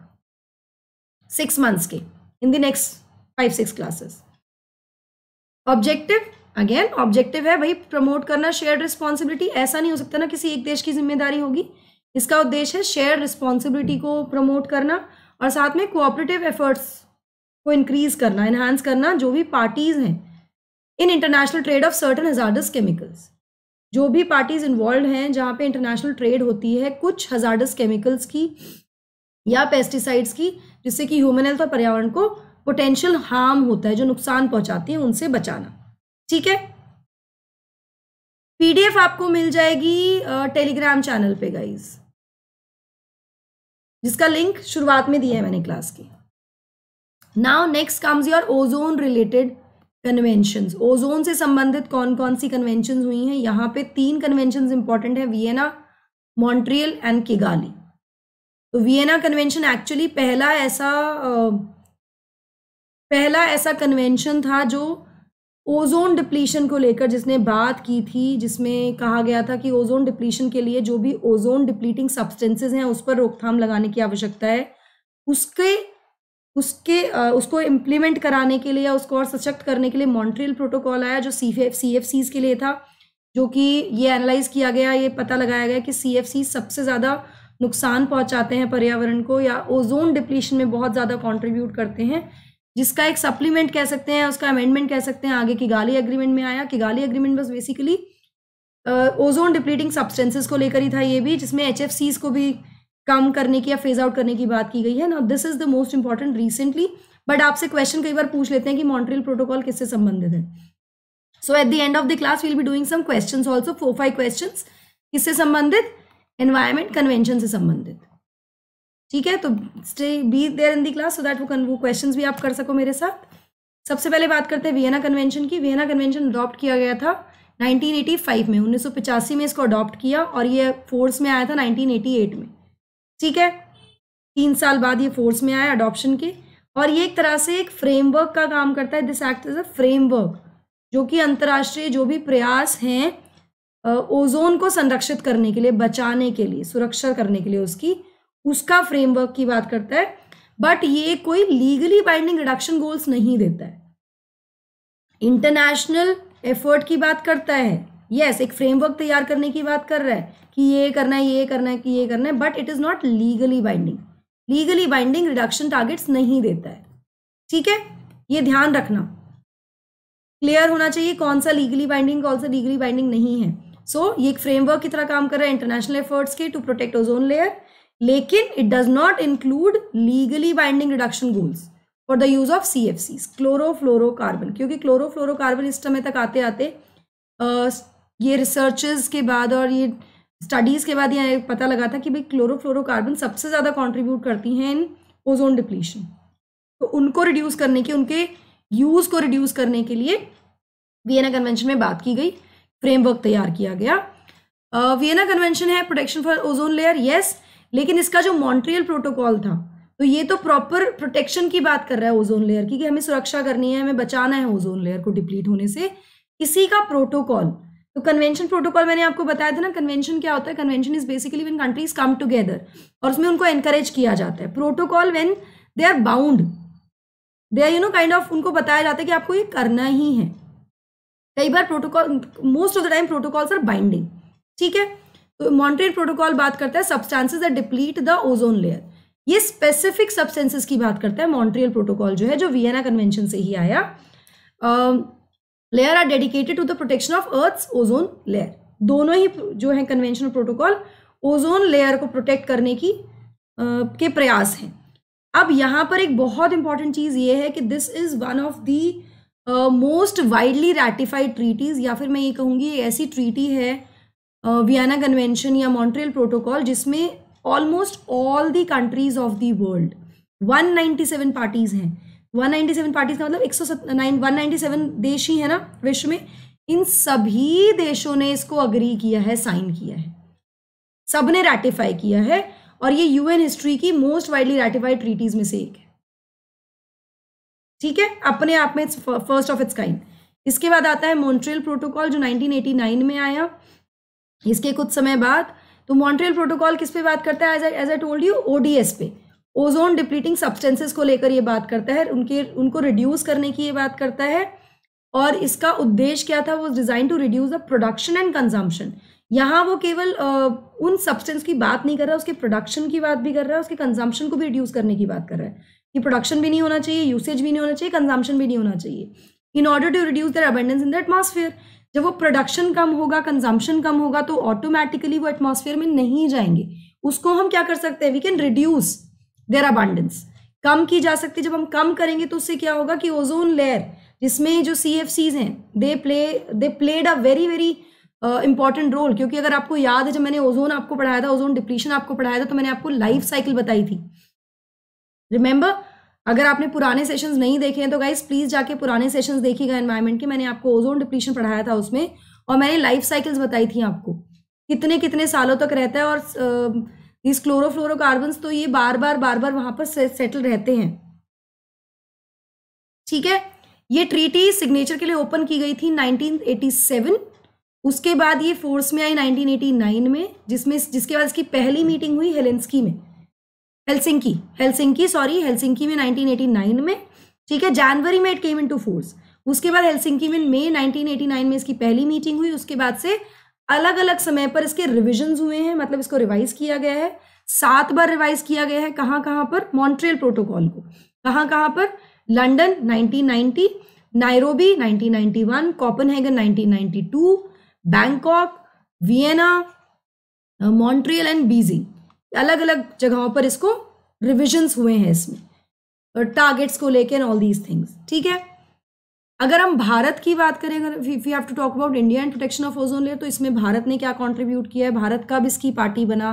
सिक्स मंथ्स के in the next five six classes objective again objective है वही प्रमोट करना शेयर रिस्पॉन्सिबिलिटी ऐसा नहीं हो सकता ना किसी एक देश की जिम्मेदारी होगी इसका उद्देश्य है शेयर रिस्पॉन्सिबिलिटी को प्रमोट करना और साथ में कोऑपरेटिव एफर्ट्स को इंक्रीज करना इन्हांस करना जो भी पार्टीज हैं in international trade of certain hazardous chemicals जो भी पार्टीज इन्वॉल्व हैं जहाँ पे इंटरनेशनल ट्रेड होती है कुछ हजारडस केमिकल्स की या पेस्टिसाइड्स की जिससे कि ह्यूमन हेल्थ और पर्यावरण को पोटेंशियल हार्म होता है जो नुकसान पहुंचाती है उनसे बचाना ठीक है पीडीएफ आपको मिल जाएगी टेलीग्राम चैनल पे गाइज जिसका लिंक शुरुआत में दिया है मैंने क्लास की now next comes your ozone related conventions ozone से संबंधित कौन कौन सी कन्वेंशंस हुई हैं यहाँ पे तीन कन्वेंशंस इंपॉर्टेंट है वियना मॉन्ट्रियल एंड किगाली तो वियना कन्वेंशन एक्चुअली पहला ऐसा पहला ऐसा कन्वेंशन था जो ओजोन डिप्लीशन को लेकर जिसने बात की थी जिसमें कहा गया था कि ओजोन डिप्लीशन के लिए जो भी ओजोन डिप्लीटिंग सब्सटेंसेज हैं उस पर रोकथाम लगाने की आवश्यकता है उसके उसके उसको इम्प्लीमेंट कराने के लिए या उसको और सशक्त करने के लिए मॉन्ट्रियल प्रोटोकॉल आया जो सी एफ सीज के लिए था जो कि ये एनालाइज किया गया ये पता लगाया गया कि सी एफ सी सबसे ज़्यादा नुकसान पहुंचाते हैं पर्यावरण को या ओजोन डिप्लीशन में बहुत ज़्यादा कंट्रीब्यूट करते हैं जिसका एक सप्लीमेंट कह सकते हैं उसका अमेंडमेंट कह सकते हैं आगे गाली एग्रीमेंट में आया किगाली एग्रीमेंट बस बेसिकली ओजोन डिप्लीटिंग सब्सटेंसेस को लेकर ही था ये भी जिसमें एच को भी कम करने की या फेज आउट करने की बात की गई है ना this is the most important recently but आपसे क्वेश्चन कई बार पूछ लेते हैं कि मॉन्ट्रियल प्रोटोकॉल किससे संबंधित है so at the end of the class will be doing some question also four five question किससे संबंधित एनवायरमेंट कन्वेंशन से संबंधित ठीक है तो stay be there in the class so that वो वो क्वेश्चंस भी आप कर सको मेरे साथ सबसे पहले बात करते हैं वियना कन्वेंशन की वियना कन्वेंशन अडॉप्ट किया गया था 1985 में 1985 में इसको अडॉप्ट किया और ये फोर्स में आया था 1988 में ठीक है तीन साल बाद ये फोर्स में आया अडॉप्शन के और ये एक तरह से एक फ्रेमवर्क का काम करता है this act is a framework जो कि अंतर्राष्ट्रीय जो भी प्रयास हैं ओजोन को संरक्षित करने के लिए बचाने के लिए सुरक्षा करने के लिए उसकी उसका फ्रेमवर्क की बात करता है बट ये कोई लीगली बाइंडिंग रिडक्शन गोल्स नहीं देता है इंटरनेशनल एफर्ट की बात करता है यस एक फ्रेमवर्क तैयार करने की बात कर रहा है कि ये करना है ये करना है कि ये करना है but it is not legally binding legally binding reduction targets नहीं देता है ठीक है ये ध्यान रखना क्लियर होना चाहिए कौन सा लीगली बाइंडिंग कौन सा लीगली बाइंडिंग नहीं है सो so, ये एक फ्रेमवर्क की तरह काम कर रहा है इंटरनेशनल एफर्ट्स के टू प्रोटेक्ट ओजोन लेयर लेकिन it does not include legally binding reduction goals for the use of C F C chlorofluorocarbon क्योंकि क्लोरोफ्लोरोकार्बन इस समय तक आते आते uh, ये रिसर्चेज के बाद और ये स्टडीज़ के बाद यहाँ पता लगा था कि भाई क्लोरोफ्लोरोकार्बन सबसे ज़्यादा कॉन्ट्रीब्यूट करती हैं इन ओजोन डिप्लीशन तो उनको रिड्यूस करने के उनके यूज़ को रिड्यूस करने के लिए वियना कन्वेंशन में बात की गई फ्रेमवर्क तैयार किया गया वियना कन्वेंशन है protection for ozone layer yes लेकिन इसका जो मॉन्ट्रियल प्रोटोकॉल था तो ये तो प्रॉपर प्रोटेक्शन की बात कर रहा है ओजोन लेयर की कि हमें सुरक्षा करनी है हमें बचाना है ओजोन लेयर को डिप्लीट होने से इसी का प्रोटोकॉल तो कन्वेंशन प्रोटोकॉल मैंने आपको बताया था ना कन्वेंशन क्या होता है convention is basically one countries come together और उसमें उनको एनकरेज किया जाता है protocol when they are bound they are you know kind of उनको बताया जाता है कि आपको ये करना ही है कई बार protocol most of the time protocols are binding ठीक है तो मॉन्ट्रेट प्रोटोकॉल बात करता है substances are deplete the ozone layer ये स्पेसिफिक सब्सटेंसेस की बात करता है मॉन्ट्रियल प्रोटोकॉल जो है जो वियना कन्वेंशन से ही आया uh, layer are dedicated to the protection of earth ozone layer दोनों ही जो है कन्वेंशनल प्रोटोकॉल ओजोन लेयर को प्रोटेक्ट करने की आ, के प्रयास हैं अब यहाँ पर एक बहुत इंपॉर्टेंट चीज़ ये है कि this is one of the most widely ratified treaties या फिर मैं ये कहूँगी ऐसी ट्रीटी है वियना कन्वेंशन या मॉन्ट्रियल प्रोटोकॉल जिसमें almost all the countries of the world 197 parties हैं 197 पार्टीज का मतलब एक सौ देश ही है ना विश्व में इन सभी देशों ने इसको अग्री किया है साइन किया है सब ने रेटिफाई किया है और ये यूएन हिस्ट्री की मोस्ट वाइडली रेटिफाइड ट्रीटीज में से एक है ठीक है अपने आप में फर्स्ट ऑफ इट्स काइंड इसके बाद आता है मॉन्ट्रियल प्रोटोकॉल जो 1989 में आया इसके कुछ समय बाद तो मॉन्ट्रियल प्रोटोकॉल किस पे बात करता है as I told you ODS पे ओजोन डिप्लीटिंग सब्सटेंसेस को लेकर ये बात करता है उनके उनको रिड्यूस करने की ये बात करता है और इसका उद्देश्य क्या था वो design to reduce the production and consumption यहाँ वो केवल उन सब्सटेंस की बात नहीं कर रहा उसके प्रोडक्शन की बात भी कर रहा है उसके कंजम्पशन को भी रिड्यूस करने की बात कर रहा है कि प्रोडक्शन भी नहीं होना चाहिए यूसेज भी नहीं होना चाहिए कंजम्पशन भी नहीं होना चाहिए in order to reduce their abundance in the atmosphere जब वो प्रोडक्शन कम होगा कंजम्पशन कम होगा तो ऑटोमेटिकली वो एटमोसफेयर में नहीं जाएंगे उसको हम क्या कर सकते हैं we can reduce their abundance कम की जा सकती है जब हम कम करेंगे तो उससे क्या होगा कि ओजोन लेयर जिसमें जो सी एफ सीज हैं they play they played a very very important role क्योंकि अगर आपको याद है जब मैंने ओजोन आपको पढ़ाया था ओजोन डिप्लीशन आपको पढ़ाया था तो मैंने आपको लाइफ साइकिल बताई थी रिमेंबर अगर आपने पुराने सेशंस नहीं देखे हैं तो गाइज प्लीज जाके पुराने सेशंस देखिएगा एनवायरमेंट के मैंने आपको ओजोन डिप्लीशन पढ़ाया था उसमें और मैंने लाइफ साइकिल्स बताई थी आपको कितने कितने सालों तक रहता है और uh, दीज क्लोरोफ्लोरोकार्बन तो ये बार बार बार बार वहां पर सेटल रहते हैं ठीक है ये ट्रीटी सिग्नेचर के लिए ओपन की गई थी 1987 उसके बाद ये फोर्स में आई 1989 में जिसमें जिसके बाद इसकी पहली मीटिंग हुई हेलेंसकी में हेलसिंकी हेलसिंकी सॉरी हेलसिंकी में 1989 में ठीक है जनवरी में इट केम इनटू फोर्स उसके बाद हेलसिंकी में मई 1989 में इसकी पहली मीटिंग हुई उसके बाद से अलग अलग समय पर इसके रिविजन हुए हैं मतलब इसको रिवाइज किया गया है सात बार रिवाइज किया गया है कहाँ कहाँ पर मॉन्ट्रियल प्रोटोकॉल को कहाँ कहाँ पर London 1990 Nairobi nineteen Copenhagen 1992 Bangkok Vienna Montreal and Beijing अलग अलग जगहों पर इसको रिविजन्स हुए हैं इसमें टारगेट्स को लेकर ऑल दीज थिंग्स ठीक है अगर हम भारत की बात करें अगर we have to talk about India and protection of ozone layer तो इसमें भारत ने क्या कंट्रीब्यूट किया है भारत कब इसकी पार्टी बना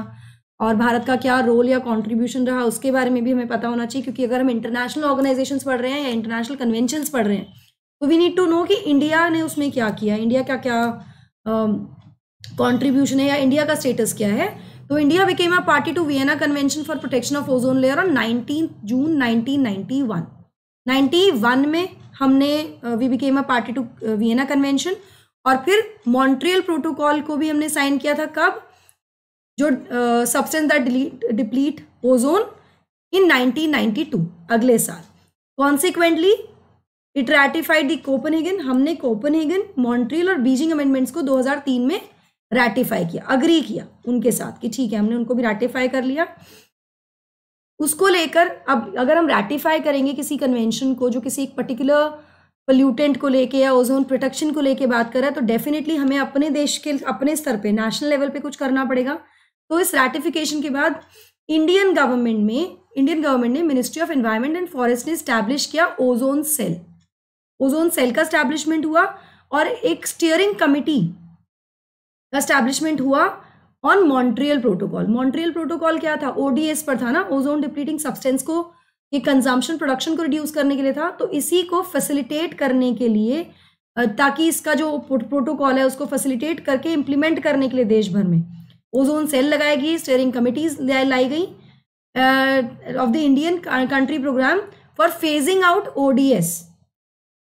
और भारत का क्या रोल या कंट्रीब्यूशन रहा उसके बारे में भी हमें पता होना चाहिए क्योंकि अगर हम इंटरनेशनल ऑर्गेनाइजेशन पढ़ रहे हैं या इंटरनेशनल कन्वेंशन पढ़ रहे हैं तो वी नीड टू नो कि इंडिया ने उसमें क्या किया इंडिया का क्या कॉन्ट्रीब्यूशन है या इंडिया का स्टेटस क्या है तो India became a party to Vienna convention for protection of ozone layer on nineteen June nineteen ninety 91 में हमने we became a party to Vienna convention और फिर मॉन्ट्रियल प्रोटोकॉल को भी हमने साइन किया था कब जो substance that delete deplete ozone in 1992 अगले साल consequently it ratified the Copenhagen हमने कोपनहेगन मॉन्ट्रियल और बीजिंग अमेंडमेंट्स को 2003 में रैटिफाई किया अग्री किया उनके साथ कि ठीक है हमने उनको भी रैटिफाई कर लिया उसको लेकर अब अगर हम रेटिफाई करेंगे किसी कन्वेंशन को जो किसी एक पर्टिकुलर पोल्यूटेंट को लेके या ओजोन प्रोटेक्शन को लेके बात कर रहा है तो डेफिनेटली हमें अपने देश के अपने स्तर पे नेशनल लेवल पे कुछ करना पड़ेगा तो इस रेटिफिकेशन के बाद इंडियन गवर्नमेंट में इंडियन गवर्नमेंट ने ministry of environment and forest ने स्टैब्लिश किया ओजोन सेल ओजोन सेल का स्टैब्लिशमेंट हुआ और एक स्टीयरिंग कमिटी का स्टैब्लिशमेंट हुआ on Montreal protocol Montreal protocol क्या था ओडीएस पर था ना ओजोन डिप्लीटिंग सब्सटेंस को ये कंजम्पशन प्रोडक्शन को रिड्यूस करने के लिए था तो इसी को फैसिलिटेट करने के लिए ताकि इसका जो प्रोटोकॉल है उसको फैसिलिटेट करके इम्प्लीमेंट करने के लिए देश भर में ओजोन सेल लगाई गई स्टेयरिंग कमिटीज लाई गई of the Indian country program for phasing out ODS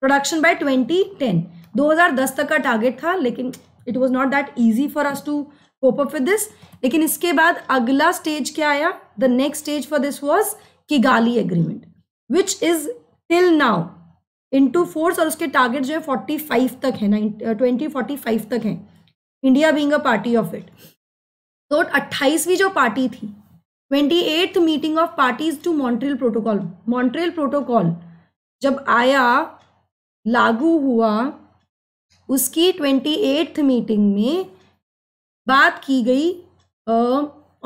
production by 2010 2010 तक का टारगेट था लेकिन it was not that easy for us to cope up with this लेकिन इसके बाद अगला स्टेज क्या आया the next stage for this was Kigali agreement which is till now in to force और उसके टारगेट जो है फोर्टी फाइव तक है ट्वेंटी फोर्टी फाइव तक है India being a party of it तो अट्ठाईसवीं जो पार्टी थी twenty eighth meeting of parties to Montreal protocol Montreal protocol जब आया लागू हुआ उसकी ट्वेंटी एट्थ मीटिंग में बात की गई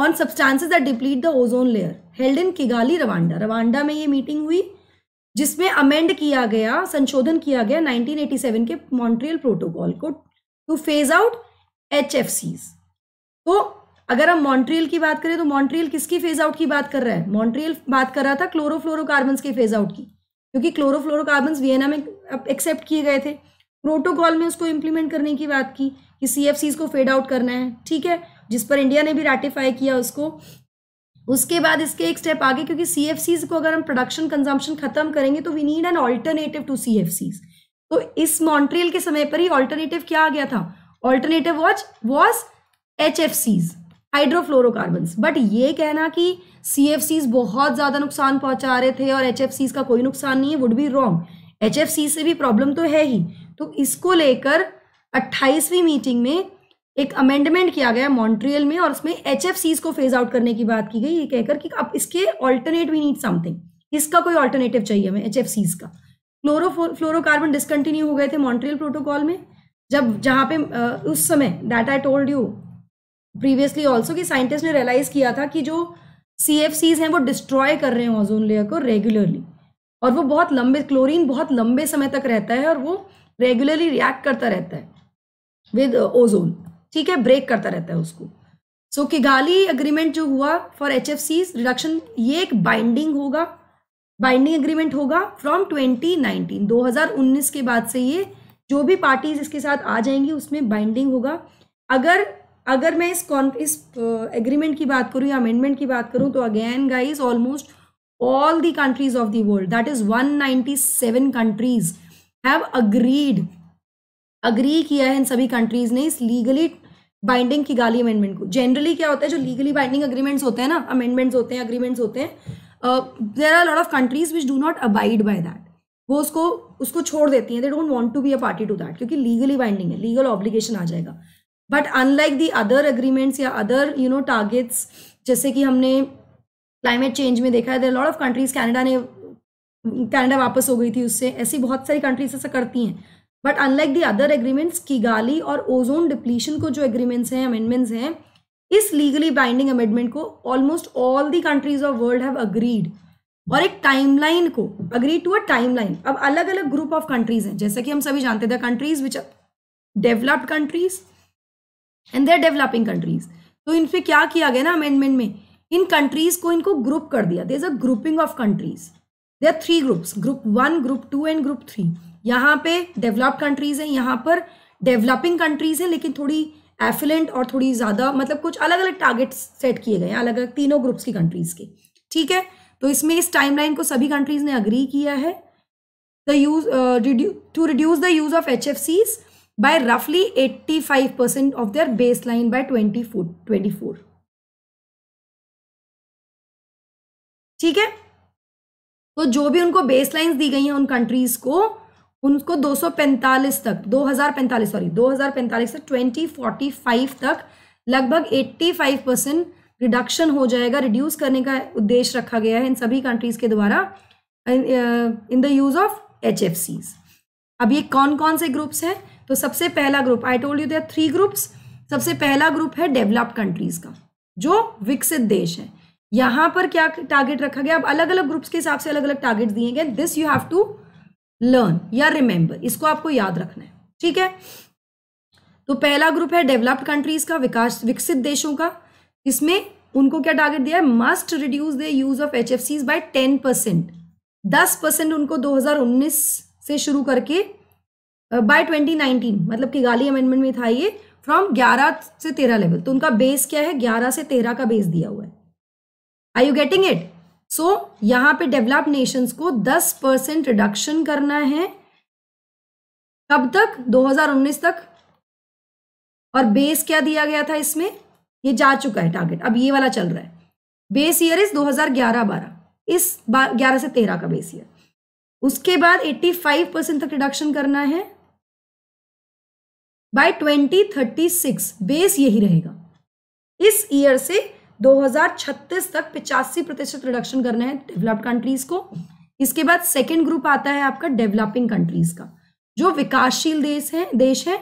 on substances that deplete the ozone layer held in Kigali Rwanda Rwanda में ये मीटिंग हुई जिसमें अमेंड किया गया संशोधन किया गया 1987 के मॉन्ट्रियल प्रोटोकॉल को to phase out H F Cs तो अगर हम मॉन्ट्रियल की बात करें तो मॉन्ट्रियल किसकी फेज आउट की बात कर रहा है मॉन्ट्रियल बात कर रहा था क्लोरोफ्लोरोकार्बन्स के फेज आउट की क्योंकि क्लोरोफ्लोरोकार्बन्स वियना में एक्सेप्ट किए गए थे प्रोटोकॉल में उसको इम्प्लीमेंट करने की बात की कि सी को फेड आउट करना है ठीक है जिस पर इंडिया ने भी रेटिफाई किया उसको उसके बाद इसके एक स्टेप आगे क्योंकि सी को अगर हम प्रोडक्शन कंजम्पशन खत्म करेंगे तो we need an alternative to C तो इस मॉन्ट्रियल के समय पर ही ऑल्टरनेटिव क्या आ गया था alternative watch was H F Cs hydrofluorocarbon but ये कहना कि सी बहुत ज़्यादा नुकसान पहुंचा रहे थे और एच एफ सीज का कोई नुकसान नहीं है would be wrong H F से भी प्रॉब्लम तो है ही तो इसको लेकर अट्ठाईसवीं मीटिंग में एक अमेंडमेंट किया गया मॉन्ट्रियल में और उसमें एच को फेज आउट करने की बात की गई ये कहकर कि अब इसके ऑल्टरनेट वी नीड समथिंग इसका कोई ऑल्टरनेटिव चाहिए हमें एच का क्लोरो फ्लोरोकार्बन डिसकंटिन्यू हो गए थे मॉन्ट्रियल प्रोटोकॉल में जब जहाँ पे उस समय that I told you previously also कि साइंटिस्ट ने रियलाइज किया था कि जो सी एफ सीज हैं वो डिस्ट्रॉय कर रहे हैं ओजोन लेयर को रेगुलरली और वो बहुत लंबे क्लोरीन बहुत लंबे समय तक रहता है और वो रेगुलरली रिएक्ट करता रहता है विद ओजोन ठीक है ब्रेक करता रहता है उसको सो so, किगाली अग्रीमेंट जो हुआ for H F Cs reduction ये एक बाइंडिंग होगा बाइंडिंग अग्रीमेंट होगा फ्रॉम 2019 2019 के बाद से ये जो भी पार्टीज इसके साथ आ जाएंगी उसमें बाइंडिंग होगा अगर अगर मैं इस कॉन इस एग्रीमेंट uh, की बात करूँ या अमेंडमेंट की बात करूँ तो again guys almost all the countries of the world that is 197 countries have agreed agree किया है इन सभी कंट्रीज ने इस लीगली बाइंडिंग की गाली अमेंडमेंट को जनरली क्या होता है जो लीगली बाइंडिंग अग्रीमेंट्स होते हैं ना अमेंडमेंट्स होते हैं अग्रीमेंट्स होते हैं there are lot of countries which do not abide by that वो उसको उसको छोड़ देती हैं they don't want to be a party to that क्योंकि लीगली बाइंडिंग है लीगल ऑब्लिगेशन आ जाएगा but unlike the other agreements या अदर यू नो टारगेट्स जैसे कि हमने क्लाइमेट चेंज में देखा है there lot of countries Canada ने कैनेडा वापस हो गई थी उससे ऐसी बहुत सारी कंट्रीज ऐसा करती हैं but unlike the other agreements Kigali और ओजोन डिप्लीशन को जो एग्रीमेंट्स हैं अमेंडमेंट्स हैं इस लीगली बाइंडिंग अमेंडमेंट को almost all the countries of world have agreed और एक टाइमलाइन को अग्री टू अ टाइमलाइन अब अलग अलग ग्रुप ऑफ कंट्रीज हैं जैसे कि हम सभी जानते थे countries which developed countries and there developing countries तो इनसे क्या किया गया ना अमेंडमेंट में इन कंट्रीज को इनको ग्रुप कर दिया they is a grouping of countries there three groups group one group two and group three यहाँ पे डेवलप्ड कंट्रीज हैं यहाँ पर डेवलपिंग कंट्रीज हैं लेकिन थोड़ी एफिलेंट और थोड़ी ज़्यादा मतलब कुछ अलग अलग टारगेट्स सेट किए गए हैं अलग अलग तीनों ग्रुप्स की कंट्रीज के ठीक है तो इसमें इस टाइमलाइन को सभी कंट्रीज ने अग्री किया है the use to reduce the use of H F Cs by रफली eighty five percent of their base line by twenty four twenty four ठीक है तो जो भी उनको बेस दी गई हैं उन कंट्रीज को उनको 245 तक 2045 सॉरी 2045 से 2045 तक लगभग 85 परसेंट रिडक्शन हो जाएगा रिड्यूस करने का उद्देश्य रखा गया है इन सभी कंट्रीज के द्वारा in the use of H अब ये कौन कौन से ग्रुप्स हैं तो सबसे पहला group I told you there three groups सबसे पहला ग्रुप है डेवलप्ड कंट्रीज का जो विकसित देश है यहां पर क्या टारगेट रखा गया अब अलग अलग ग्रुप्स के हिसाब से अलग अलग टारगेट दिए गए this you have to learn या रिमेंबर इसको आपको याद रखना है ठीक है तो पहला ग्रुप है डेवलप्ड कंट्रीज का विकास विकसित देशों का इसमें उनको क्या टारगेट दिया है must reduce the use of H F Cs by ten percent दस परसेंट उनको 2019 से शुरू करके बाय uh, 2019 मतलब कि गाली अमेंडमेंट में था ये फ्रॉम 11 से 13 लेवल तो उनका बेस क्या है 11 से 13 का बेस दिया हुआ है are you getting it so यहां पे डेवलप नेशंस को 10 परसेंट रिडक्शन करना है कब तक 2019 तक और बेस क्या दिया गया था इसमें ये जा चुका है टारगेट अब ये वाला चल रहा है बेस ईयर इज 2011-12 इस 11 से 13 का बेस ईयर उसके बाद 85 परसेंट तक रिडक्शन करना है बाय 2036 बेस यही रहेगा इस ईयर से 2036 तक पिचासी प्रतिशत रिडक्शन करना है डेवलप्ड कंट्रीज को इसके बाद सेकेंड ग्रुप आता है आपका डेवलपिंग कंट्रीज का जो विकासशील देश है देश है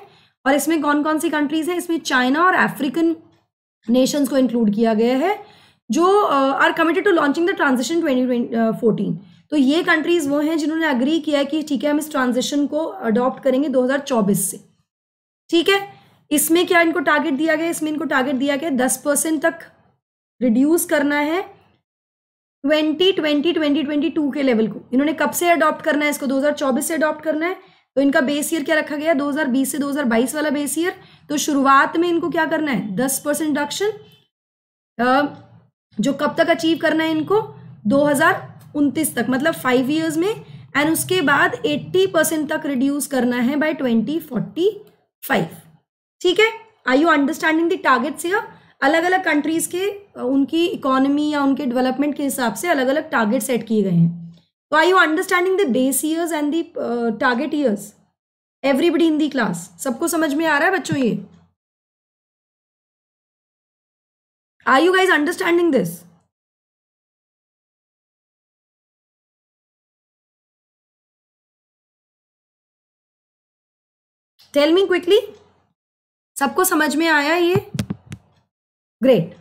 और इसमें कौन कौन सी कंट्रीज हैं इसमें चाइना और अफ्रीकन नेशंस को इंक्लूड किया गया है जो are committed to launching the transition twenty fourteen तो ये कंट्रीज वो हैं जिन्होंने अग्री किया है कि ठीक है हम इस ट्रांजिशन को अडॉप्ट करेंगे 2024 से ठीक है इसमें क्या इनको टारगेट दिया गया इसमें इनको टारगेट दिया गया दस परसेंट तक रिड्यूस करना है twenty twenty twenty twenty two के लेवल को इन्होंने कब से अडॉप्ट करना है इसको 2024 से अडॉप्ट करना है तो इनका बेस ईयर क्या रखा गया 2020 से 2022 वाला बेस ईयर तो शुरुआत में इनको क्या करना है 10 परसेंट रिडक्शन जो कब तक अचीव करना है इनको दो तक मतलब फाइव ईयर्स में एंड उसके बाद 80 परसेंट तक रिड्यूस करना है बाय 2045 ठीक है I you understanding the targets here अलग अलग कंट्रीज़ के उनकी इकोनॉमी या उनके डेवलपमेंट के हिसाब से अलग अलग टारगेट सेट किए गए हैं तो I you understanding the base years and the target years everybody in the class सबको समझ में आ रहा है बच्चों ये are you guys understanding this tell me quickly सबको समझ में आया ये ग्रेट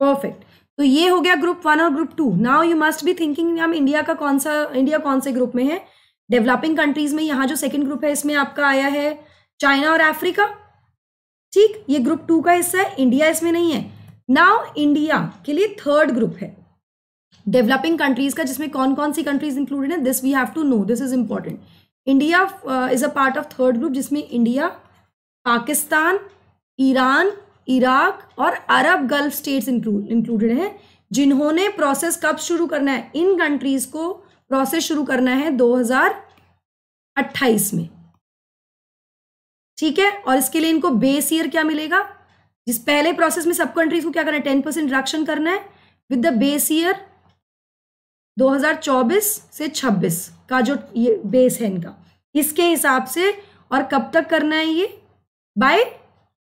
परफेक्ट तो ये हो गया ग्रुप वन और group two now you must be thinking हम इंडिया का कौन सा इंडिया कौन से ग्रुप में है डेवलपिंग कंट्रीज में यहाँ जो सेकेंड ग्रुप है इसमें आपका आया है चाइना और अफ्रीका ठीक ये ग्रुप टू का हिस्सा है इंडिया इसमें नहीं है नाउ इंडिया के लिए थर्ड ग्रुप है डेवलपिंग कंट्रीज का जिसमें कौन कौन सी कंट्रीज इंक्लूडेड है this we have to know this is important India is a part of third group जिसमें इंडिया पाकिस्तान ईरान इराक और अरब गल्फ स्टेट्स इंक्लूडेड हैं जिन्होंने प्रोसेस कब शुरू करना है इन कंट्रीज को प्रोसेस शुरू करना है 2028 में ठीक है और इसके लिए इनको बेस ईयर क्या मिलेगा जिस पहले प्रोसेस में सब कंट्रीज को क्या करना है टेन परसेंट रिडक्शन करना है विद द बेस ईयर 2024 से 26 का जो ये बेस है इनका इसके हिसाब से और कब तक करना है ये बाय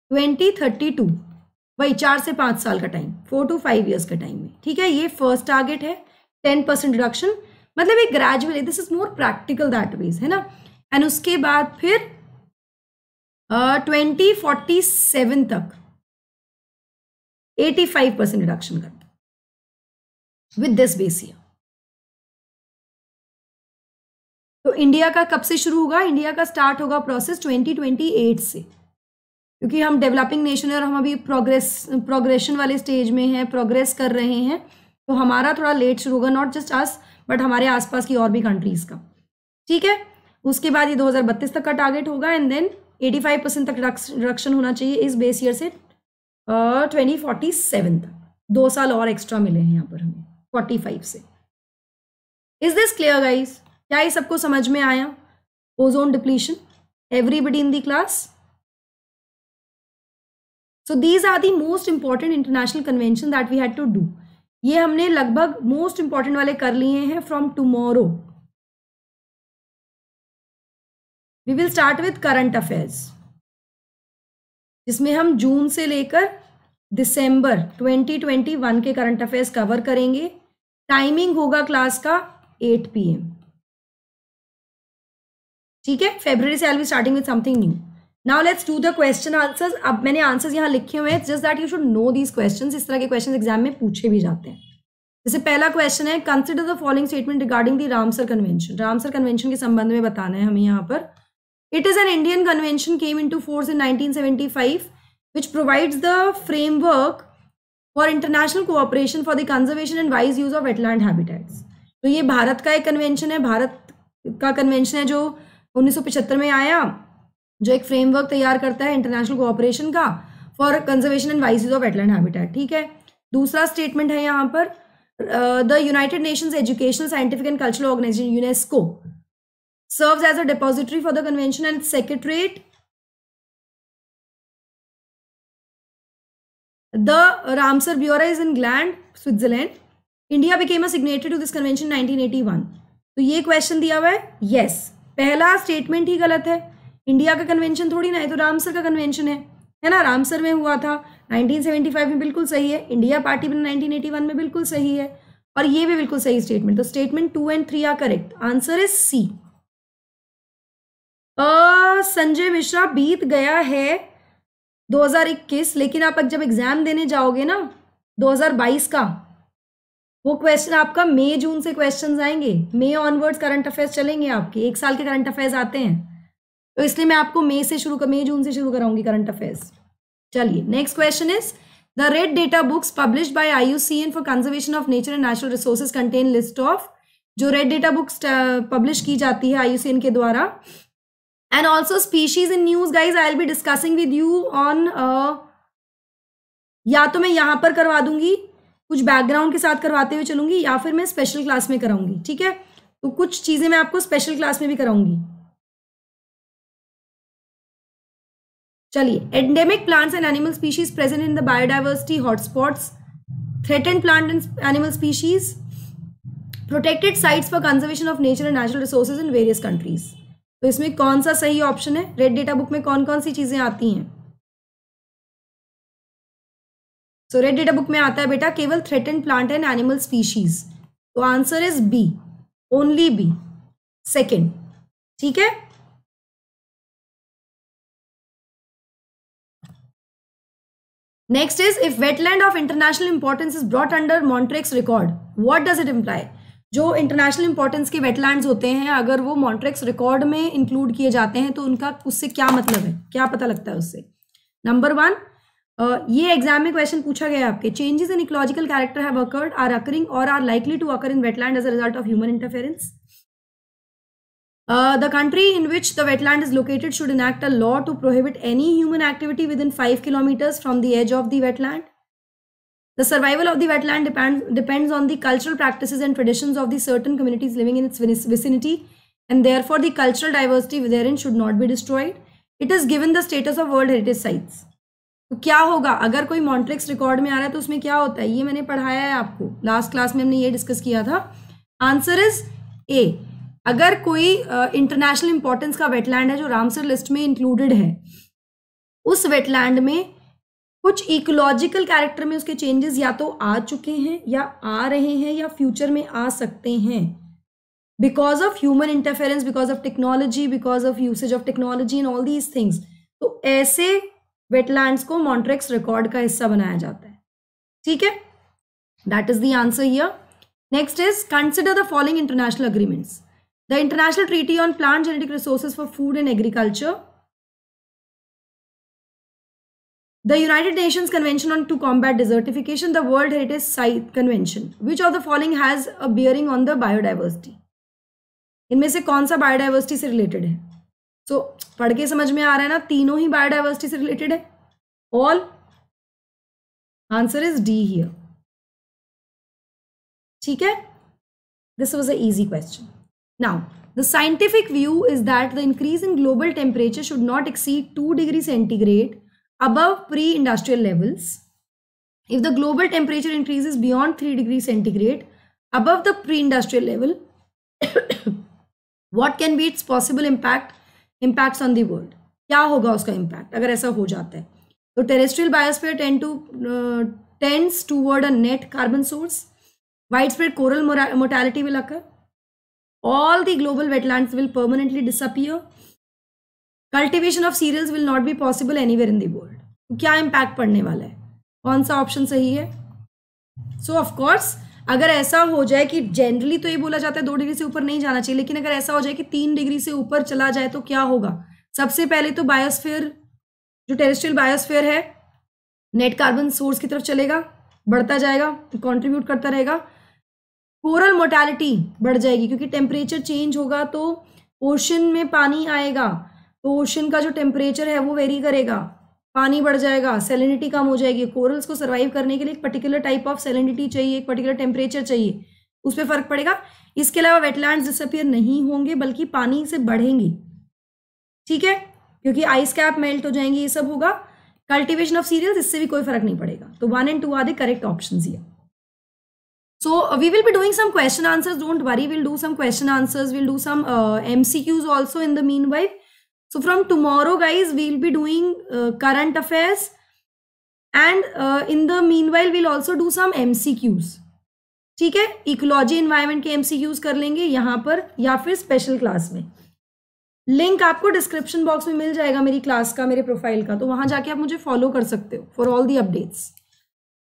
ट्वेंटी थर्टी टू वही चार से पाँच साल का time four to five years का टाइम में ठीक है ये फर्स्ट टारगेट है टेन परसेंट रिडक्शन मतलब एक gradually this is more practical that ways है ना एंड उसके बाद फिर ट्वेंटी फोर्टी सेवन तक एटी फाइव परसेंट रिडक्शन कर विद दिस बेसिया तो इंडिया का कब से शुरू होगा इंडिया का स्टार्ट होगा प्रोसेस ट्वेंटी ट्वेंटी एट से क्योंकि हम डेवलपिंग नेशन है और हम अभी प्रोग्रेस प्रोग्रेशन वाले स्टेज में हैं प्रोग्रेस कर रहे हैं तो हमारा थोड़ा लेट शुरू होगा नॉट जस्ट अस बट हमारे आसपास की और भी कंट्रीज़ का ठीक है उसके बाद ये 2032 तक का टारगेट होगा एंड देन 85 परसेंट तक रिडक्शन होना चाहिए इस बेस ईयर से ट्वेंटी फोर्टी सेवन तक दो साल और एक्स्ट्रा मिले हैं यहाँ पर हमें फोर्टी फाइव से इज दिस क्लियर गाइज क्या ये सबको समझ में आया ozone depletion everybody in class class so these are the most important international convention that we had to do ये हमने लगभग मोस्ट इंपॉर्टेंट वाले कर लिए हैं from tomorrow we will start with current affairs जिसमें हम जून से लेकर दिसंबर 2021 के करंट अफेयर्स कवर करेंगे टाइमिंग होगा क्लास का 8 पीएम ठीक है फेब्रवरी से I will starting with something new now let's do the question answers अब मैंने आंसर्स यहाँ लिखे हुए हैं just that you should know these questions इस तरह के क्वेश्चन एग्जाम में पूछे भी जाते हैं जैसे पहला क्वेश्चन है consider the following statement regarding the Ramsar convention Ramsar convention के संबंध में बताना है हमें यहाँ पर it is an Indian convention came in to force in nineteen seventy five which provides the framework for international cooperation for the conservation and wise use of wetland habitats तो ये भारत का एक कन्वेंशन है भारत का कन्वेंशन है जो उन्नीस सौ पिछहत्तर में आया जो एक फ्रेमवर्क तैयार करता है इंटरनेशनल कोऑपरेशन का फॉर कंजर्वेशन एंड वाइसिस ऑफ वेटलैंड हैबिटेट ठीक है दूसरा स्टेटमेंट है यहाँ पर the United Nations educational scientific and cultural organization UNESCO serves as a depository for the convention and secretariat the Ramsar bureau is in Switzerland India india became to this convention nineteen eighty 1981 तो ये क्वेश्चन दिया हुआ है यस yes. पहला स्टेटमेंट ही गलत है इंडिया का कन्वेंशन थोड़ी ना है तो रामसर का कन्वेंशन है है ना रामसर में हुआ था 1975 में बिल्कुल सही है इंडिया पार्टी में 1981 में बिल्कुल सही है और ये भी बिल्कुल सही स्टेटमेंट तो statement two and three are correct answer is C Sanjay Mishra बीत गया है 2021 लेकिन आप जब एग्जाम देने जाओगे ना 2022 का वो क्वेश्चन आपका मई जून से क्वेश्चन आएंगे मई ऑनवर्ड्स करंट अफेयर्स चलेंगे आपके एक साल के करंट अफेयर्स आते हैं तो इसलिए मैं आपको मई से शुरू कर मई जून से शुरू कराऊंगी करंट अफेयर्स चलिए next question is the red data books publish by IUCN for conservation of nature and natural resources contain list of जो रेड डेटा बुक्स पब्लिश की जाती है आईयूसीएन के द्वारा and also species in news guys I'll be discussing with you on या तो मैं यहाँ पर करवा दूंगी कुछ बैकग्राउंड के साथ करवाते हुए चलूंगी या फिर मैं स्पेशल क्लास में कराऊंगी ठीक है तो कुछ चीज़ें मैं आपको स्पेशल क्लास में भी कराऊंगी चलिए endemic plants and animal species present in the biodiversity hotspots and plant and animal species protected sites for conservation of nature and natural resources in various countries तो इसमें कौन सा सही ऑप्शन है रेड डेटा बुक में कौन कौन सी चीजें आती हैं सो रेड डेटा बुक में आता है बेटा केवल and plant and animal species तो answer is B only B second ठीक है Next is if wetland of international importance is brought under Montreux record, what does it imply? जो इंटरनेशनल इंपॉर्टेंस के वेटलैंड्स होते हैं अगर वो मॉन्ट्रेक्स रिकॉर्ड में इंक्लूड किए जाते हैं तो उनका उससे क्या मतलब है क्या पता लगता है उससे नंबर वन ये एग्जाम में क्वेश्चन पूछा गया है आपके changes in ecological character have occurred are occurring और are likely to occur in wetland as a result of human interference Uh, the country in which the wetland is located should enact a law to prohibit any human activity within 5 kilometers from the edge of the wetland. The survival of the wetland depends, depends on the cultural practices and traditions of the certain communities living in its vicinity and therefore the cultural diversity therein should not be destroyed. It is given the status of World Heritage Sites. तो क्या होगा अगर कोई मॉन्ट्रिक्स रिकॉर्ड में आ रहा है तो उसमें क्या होता है ये मैंने पढ़ाया है आपको लास्ट क्लास में हमने ये डिस्कस किया था आंसर इज ए अगर कोई इंटरनेशनल uh, इंपॉर्टेंस का वेटलैंड है जो रामसर लिस्ट में इंक्लूडेड है उस वेटलैंड में कुछ इकोलॉजिकल कैरेक्टर में उसके चेंजेस या तो आ चुके हैं या आ रहे हैं या फ्यूचर में आ सकते हैं because of human interference because of technology because of usage of technology in all these things तो ऐसे वेटलैंड्स को मॉन्ट्रेक्स रिकॉर्ड का हिस्सा बनाया जाता है ठीक है that is the answer here next is consider the following international agreements the international treaty on plant genetic resources for food and agriculture the united nations convention on to combat desertification the world heritage site convention which of the following has a bearing on the biodiversity इनमें से कौन सा बायोडाइवर्सिटी से रिलेटेड है सो so, padh ke samajh में aa raha hai na tino hi biodiversity se related hai all answer is d here ठीक है this was a easy question Now, the scientific view is that the increase in global temperature should not exceed 2 degrees centigrade above pre-industrial levels. If the global temperature increases beyond 3 degrees centigrade above the pre-industrial level, what can be its possible impact impacts on the world? क्या होगा उसका impact अगर ऐसा हो जाता है तो terrestrial biosphere tend to uh, tends toward a net carbon source. Widespread coral mortality will occur. all the global wetlands will permanently disappear cultivation of cereals will not be possible any in in world world क्या इम्पैक्ट पड़ने वाला है कौन सा ऑप्शन सही है सो so, ऑफकोर्स अगर ऐसा हो जाए कि जनरली तो ये बोला जाता है दो डिग्री से ऊपर नहीं जाना चाहिए लेकिन अगर ऐसा हो जाए कि तीन डिग्री से ऊपर चला जाए तो क्या होगा सबसे पहले तो बायोस्फेयर जो टेरेस्ट्रियल बायोस्फेयर है नेट कार्बन सोर्स की तरफ चलेगा बढ़ता जाएगा कंट्रीब्यूट करता रहेगा कोरल मोर्टेलिटी बढ़ जाएगी क्योंकि टेम्परेचर चेंज होगा तो ओशन में पानी आएगा तो ओशन का जो टेम्परेचर है वो वेरी करेगा पानी बढ़ जाएगा सेलिनिटी कम हो जाएगी कोरल्स को सर्वाइव करने के लिए एक पर्टिकुलर टाइप ऑफ सेलिनिटी चाहिए एक पर्टिकुलर टेम्परेचर चाहिए उस पर फर्क पड़ेगा इसके अलावा वेटलैंड डिसअपियर नहीं होंगे बल्कि पानी से बढ़ेंगी ठीक है क्योंकि आइस कैप मेल्ट हो जाएंगे ये सब होगा कल्टीवेशन ऑफ सीरियल्स इससे भी कोई फर्क नहीं पड़ेगा तो one and two are the correct option ये So we will be doing some question answers. Don't worry. We'll do some question answers. We'll do some uh, MCQs also in the meanwhile. So from tomorrow guys, we'll be doing uh, current affairs. And uh, in the meanwhile, we'll also do some MCQs. ठीक है इकोलॉजी इन्वायरमेंट के एमसीक्यूज कर लेंगे यहाँ पर या फिर स्पेशल क्लास में लिंक आपको डिस्क्रिप्शन बॉक्स में मिल जाएगा मेरी क्लास का मेरे प्रोफाइल का तो वहां जाके आप मुझे फॉलो कर सकते हो for all the updates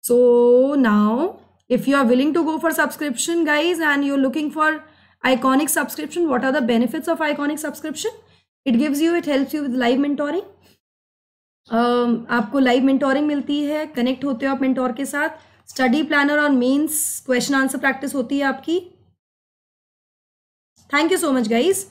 so now if you are willing to go for subscription guys and you're looking for iconic subscription what are the benefits of iconic subscription it gives you it helps you with live mentoring um, आपको लाइव मेंटोरिंग मिलती है कनेक्ट होते हो आप मेंटोर के साथ स्टडी प्लानर और मेंस क्वेश्चन आंसर प्रैक्टिस होती है आपकी thank you so much guys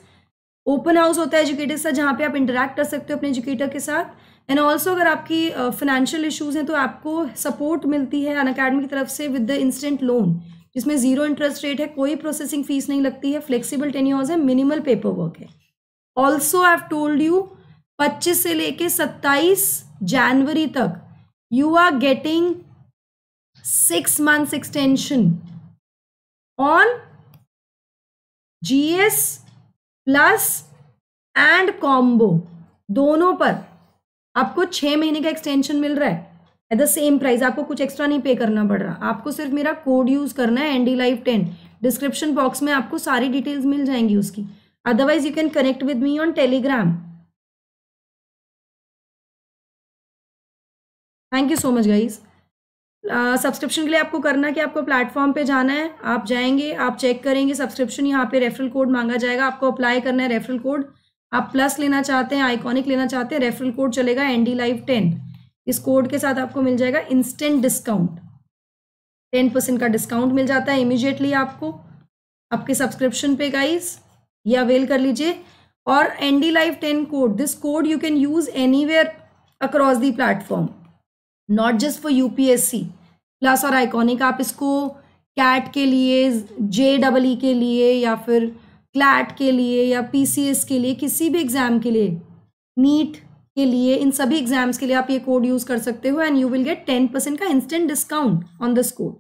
open house होता है एजुकेटर के साथ जहाँ पे आप इंटरेक्ट कर सकते हो अपने एजुकेटर के साथ एंड ऑल्सो अगर आपकी फाइनेंशियल uh, इश्यूज हैं तो आपको सपोर्ट मिलती है अन अकेडमी की तरफ से विद द इंस्टेंट लोन जिसमें जीरो इंटरेस्ट रेट है कोई प्रोसेसिंग फीस नहीं लगती है फ्लेक्सीबल टेन यूर्स है मिनिमल पेपर वर्क है ऑल्सो आई टोल्ड यू पच्चीस से लेके सत्ताईस जनवरी तक you are getting six months extension on GS plus and combo दोनों पर आपको छः महीने का एक्सटेंशन मिल रहा है एट द सेम प्राइस आपको कुछ एक्स्ट्रा नहीं पे करना पड़ रहा आपको सिर्फ मेरा कोड यूज़ करना है ND life ten description box में आपको सारी डिटेल्स मिल जाएंगी उसकी otherwise you can connect with me on Telegram thank you so much guys subscription के लिए आपको करना कि आपको प्लेटफॉर्म पे जाना है आप जाएंगे आप चेक करेंगे सब्सक्रिप्शन यहाँ पे रेफरल कोड मांगा जाएगा आपको अप्लाई करना है रेफरल कोड आप प्लस लेना चाहते हैं आइकॉनिक लेना चाहते हैं रेफरल कोड चलेगा एन डी लाइव टेन इस कोड के साथ आपको मिल जाएगा इंस्टेंट डिस्काउंट टेन परसेंट का डिस्काउंट मिल जाता है इमीडिएटली आपको आपके सब्सक्रिप्शन पे गाइस ये अवेल कर लीजिए और N D live ten code this code you can use anywhere across the platform not just for U P S C plus और आइकॉनिक आप इसको कैट के लिए जे डबल ई के लिए या फिर क्लैट के लिए या पीसीएस के लिए किसी भी एग्ज़ाम के लिए नीट के लिए इन सभी एग्जाम्स के लिए आप ये कोड यूज़ कर सकते हो and you will get ten percent का instant discount on this code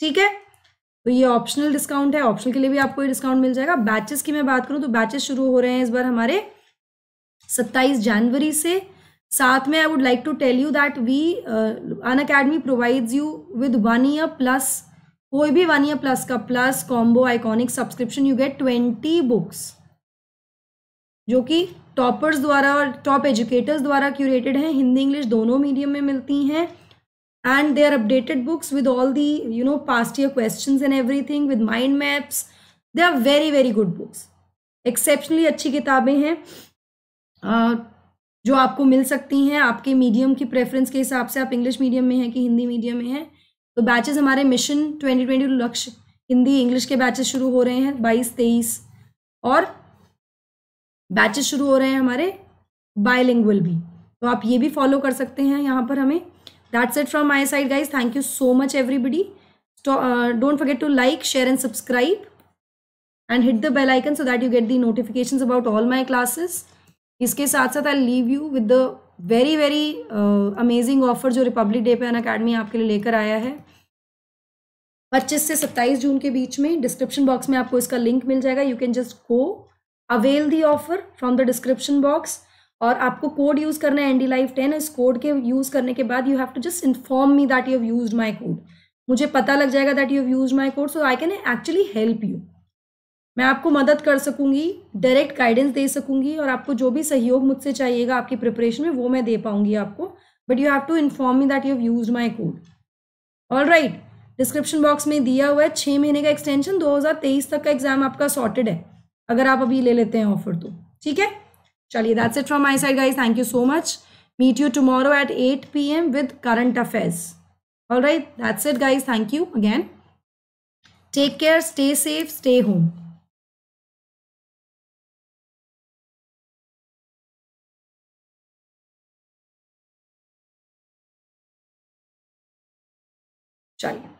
ठीक है तो ये ऑप्शनल डिस्काउंट है ऑप्शनल के लिए भी आपको ये डिस्काउंट मिल जाएगा बैचेस की मैं बात करूं तो बैचेस शुरू हो रहे हैं इस बार हमारे सत्ताईस जनवरी से साथ में I would like to tell you that we Unacademy provides you with one year plus कोई भी वन ईयर प्लस का plus combo iconic subscription you get twenty books जो कि टॉपर्स द्वारा और टॉप एजुकेटर्स द्वारा क्यूरेटेड हैं हिंदी इंग्लिश दोनों मीडियम में मिलती हैं and they are updated books with all the you know past year question and everything with mind maps they are very very good books exceptionally अच्छी किताबें हैं जो आपको मिल सकती हैं आपके मीडियम की प्रेफरेंस के हिसाब से आप इंग्लिश मीडियम में हैं कि हिंदी मीडियम में हैं तो बैचेस हमारे मिशन ट्वेंटी ट्वेंटी लक्ष्य हिंदी इंग्लिश के बैचेस शुरू हो रहे हैं बाईस तेईस और बैचेस शुरू हो रहे हैं हमारे बायलिंगुअल भी तो आप ये भी फॉलो कर सकते हैं यहाँ पर हमें that's it from my side guys thank you so much everybody don't forget to like share and subscribe and hit the bell icon so that you get the notifications about all my classes इसके साथ साथ I leave you with the very very amazing offer जो रिपब्लिक डे पे अन अकेडमी आपके लिए लेकर आया है 25 से 27 जून के बीच में डिस्क्रिप्शन बॉक्स में आपको इसका लिंक मिल जाएगा you can just go avail the offer from the description box और आपको कोड यूज़ करना है एन डी लाइफ टेन इस कोड के यूज़ करने के बाद you have to just inform me that you have use my code मुझे पता लग जाएगा that you have use my code so I can actually help you मैं आपको मदद कर सकूंगी डायरेक्ट गाइडेंस दे सकूंगी और आपको जो भी सहयोग मुझसे चाहिएगा आपकी प्रिपरेशन में वो मैं दे पाऊंगी आपको but you have to inform me that you have use my code all right description box में दिया हुआ है छः महीने का एक्सटेंशन 2023 तक का एग्जाम आपका सॉर्टेड है अगर आप अभी ले लेते हैं ऑफर तो ठीक है चलिए that's it from my side guys thank you so much meet you tomorrow at eight P M with current affairs all right that's it guys thank you again take care stay safe stay home चलिए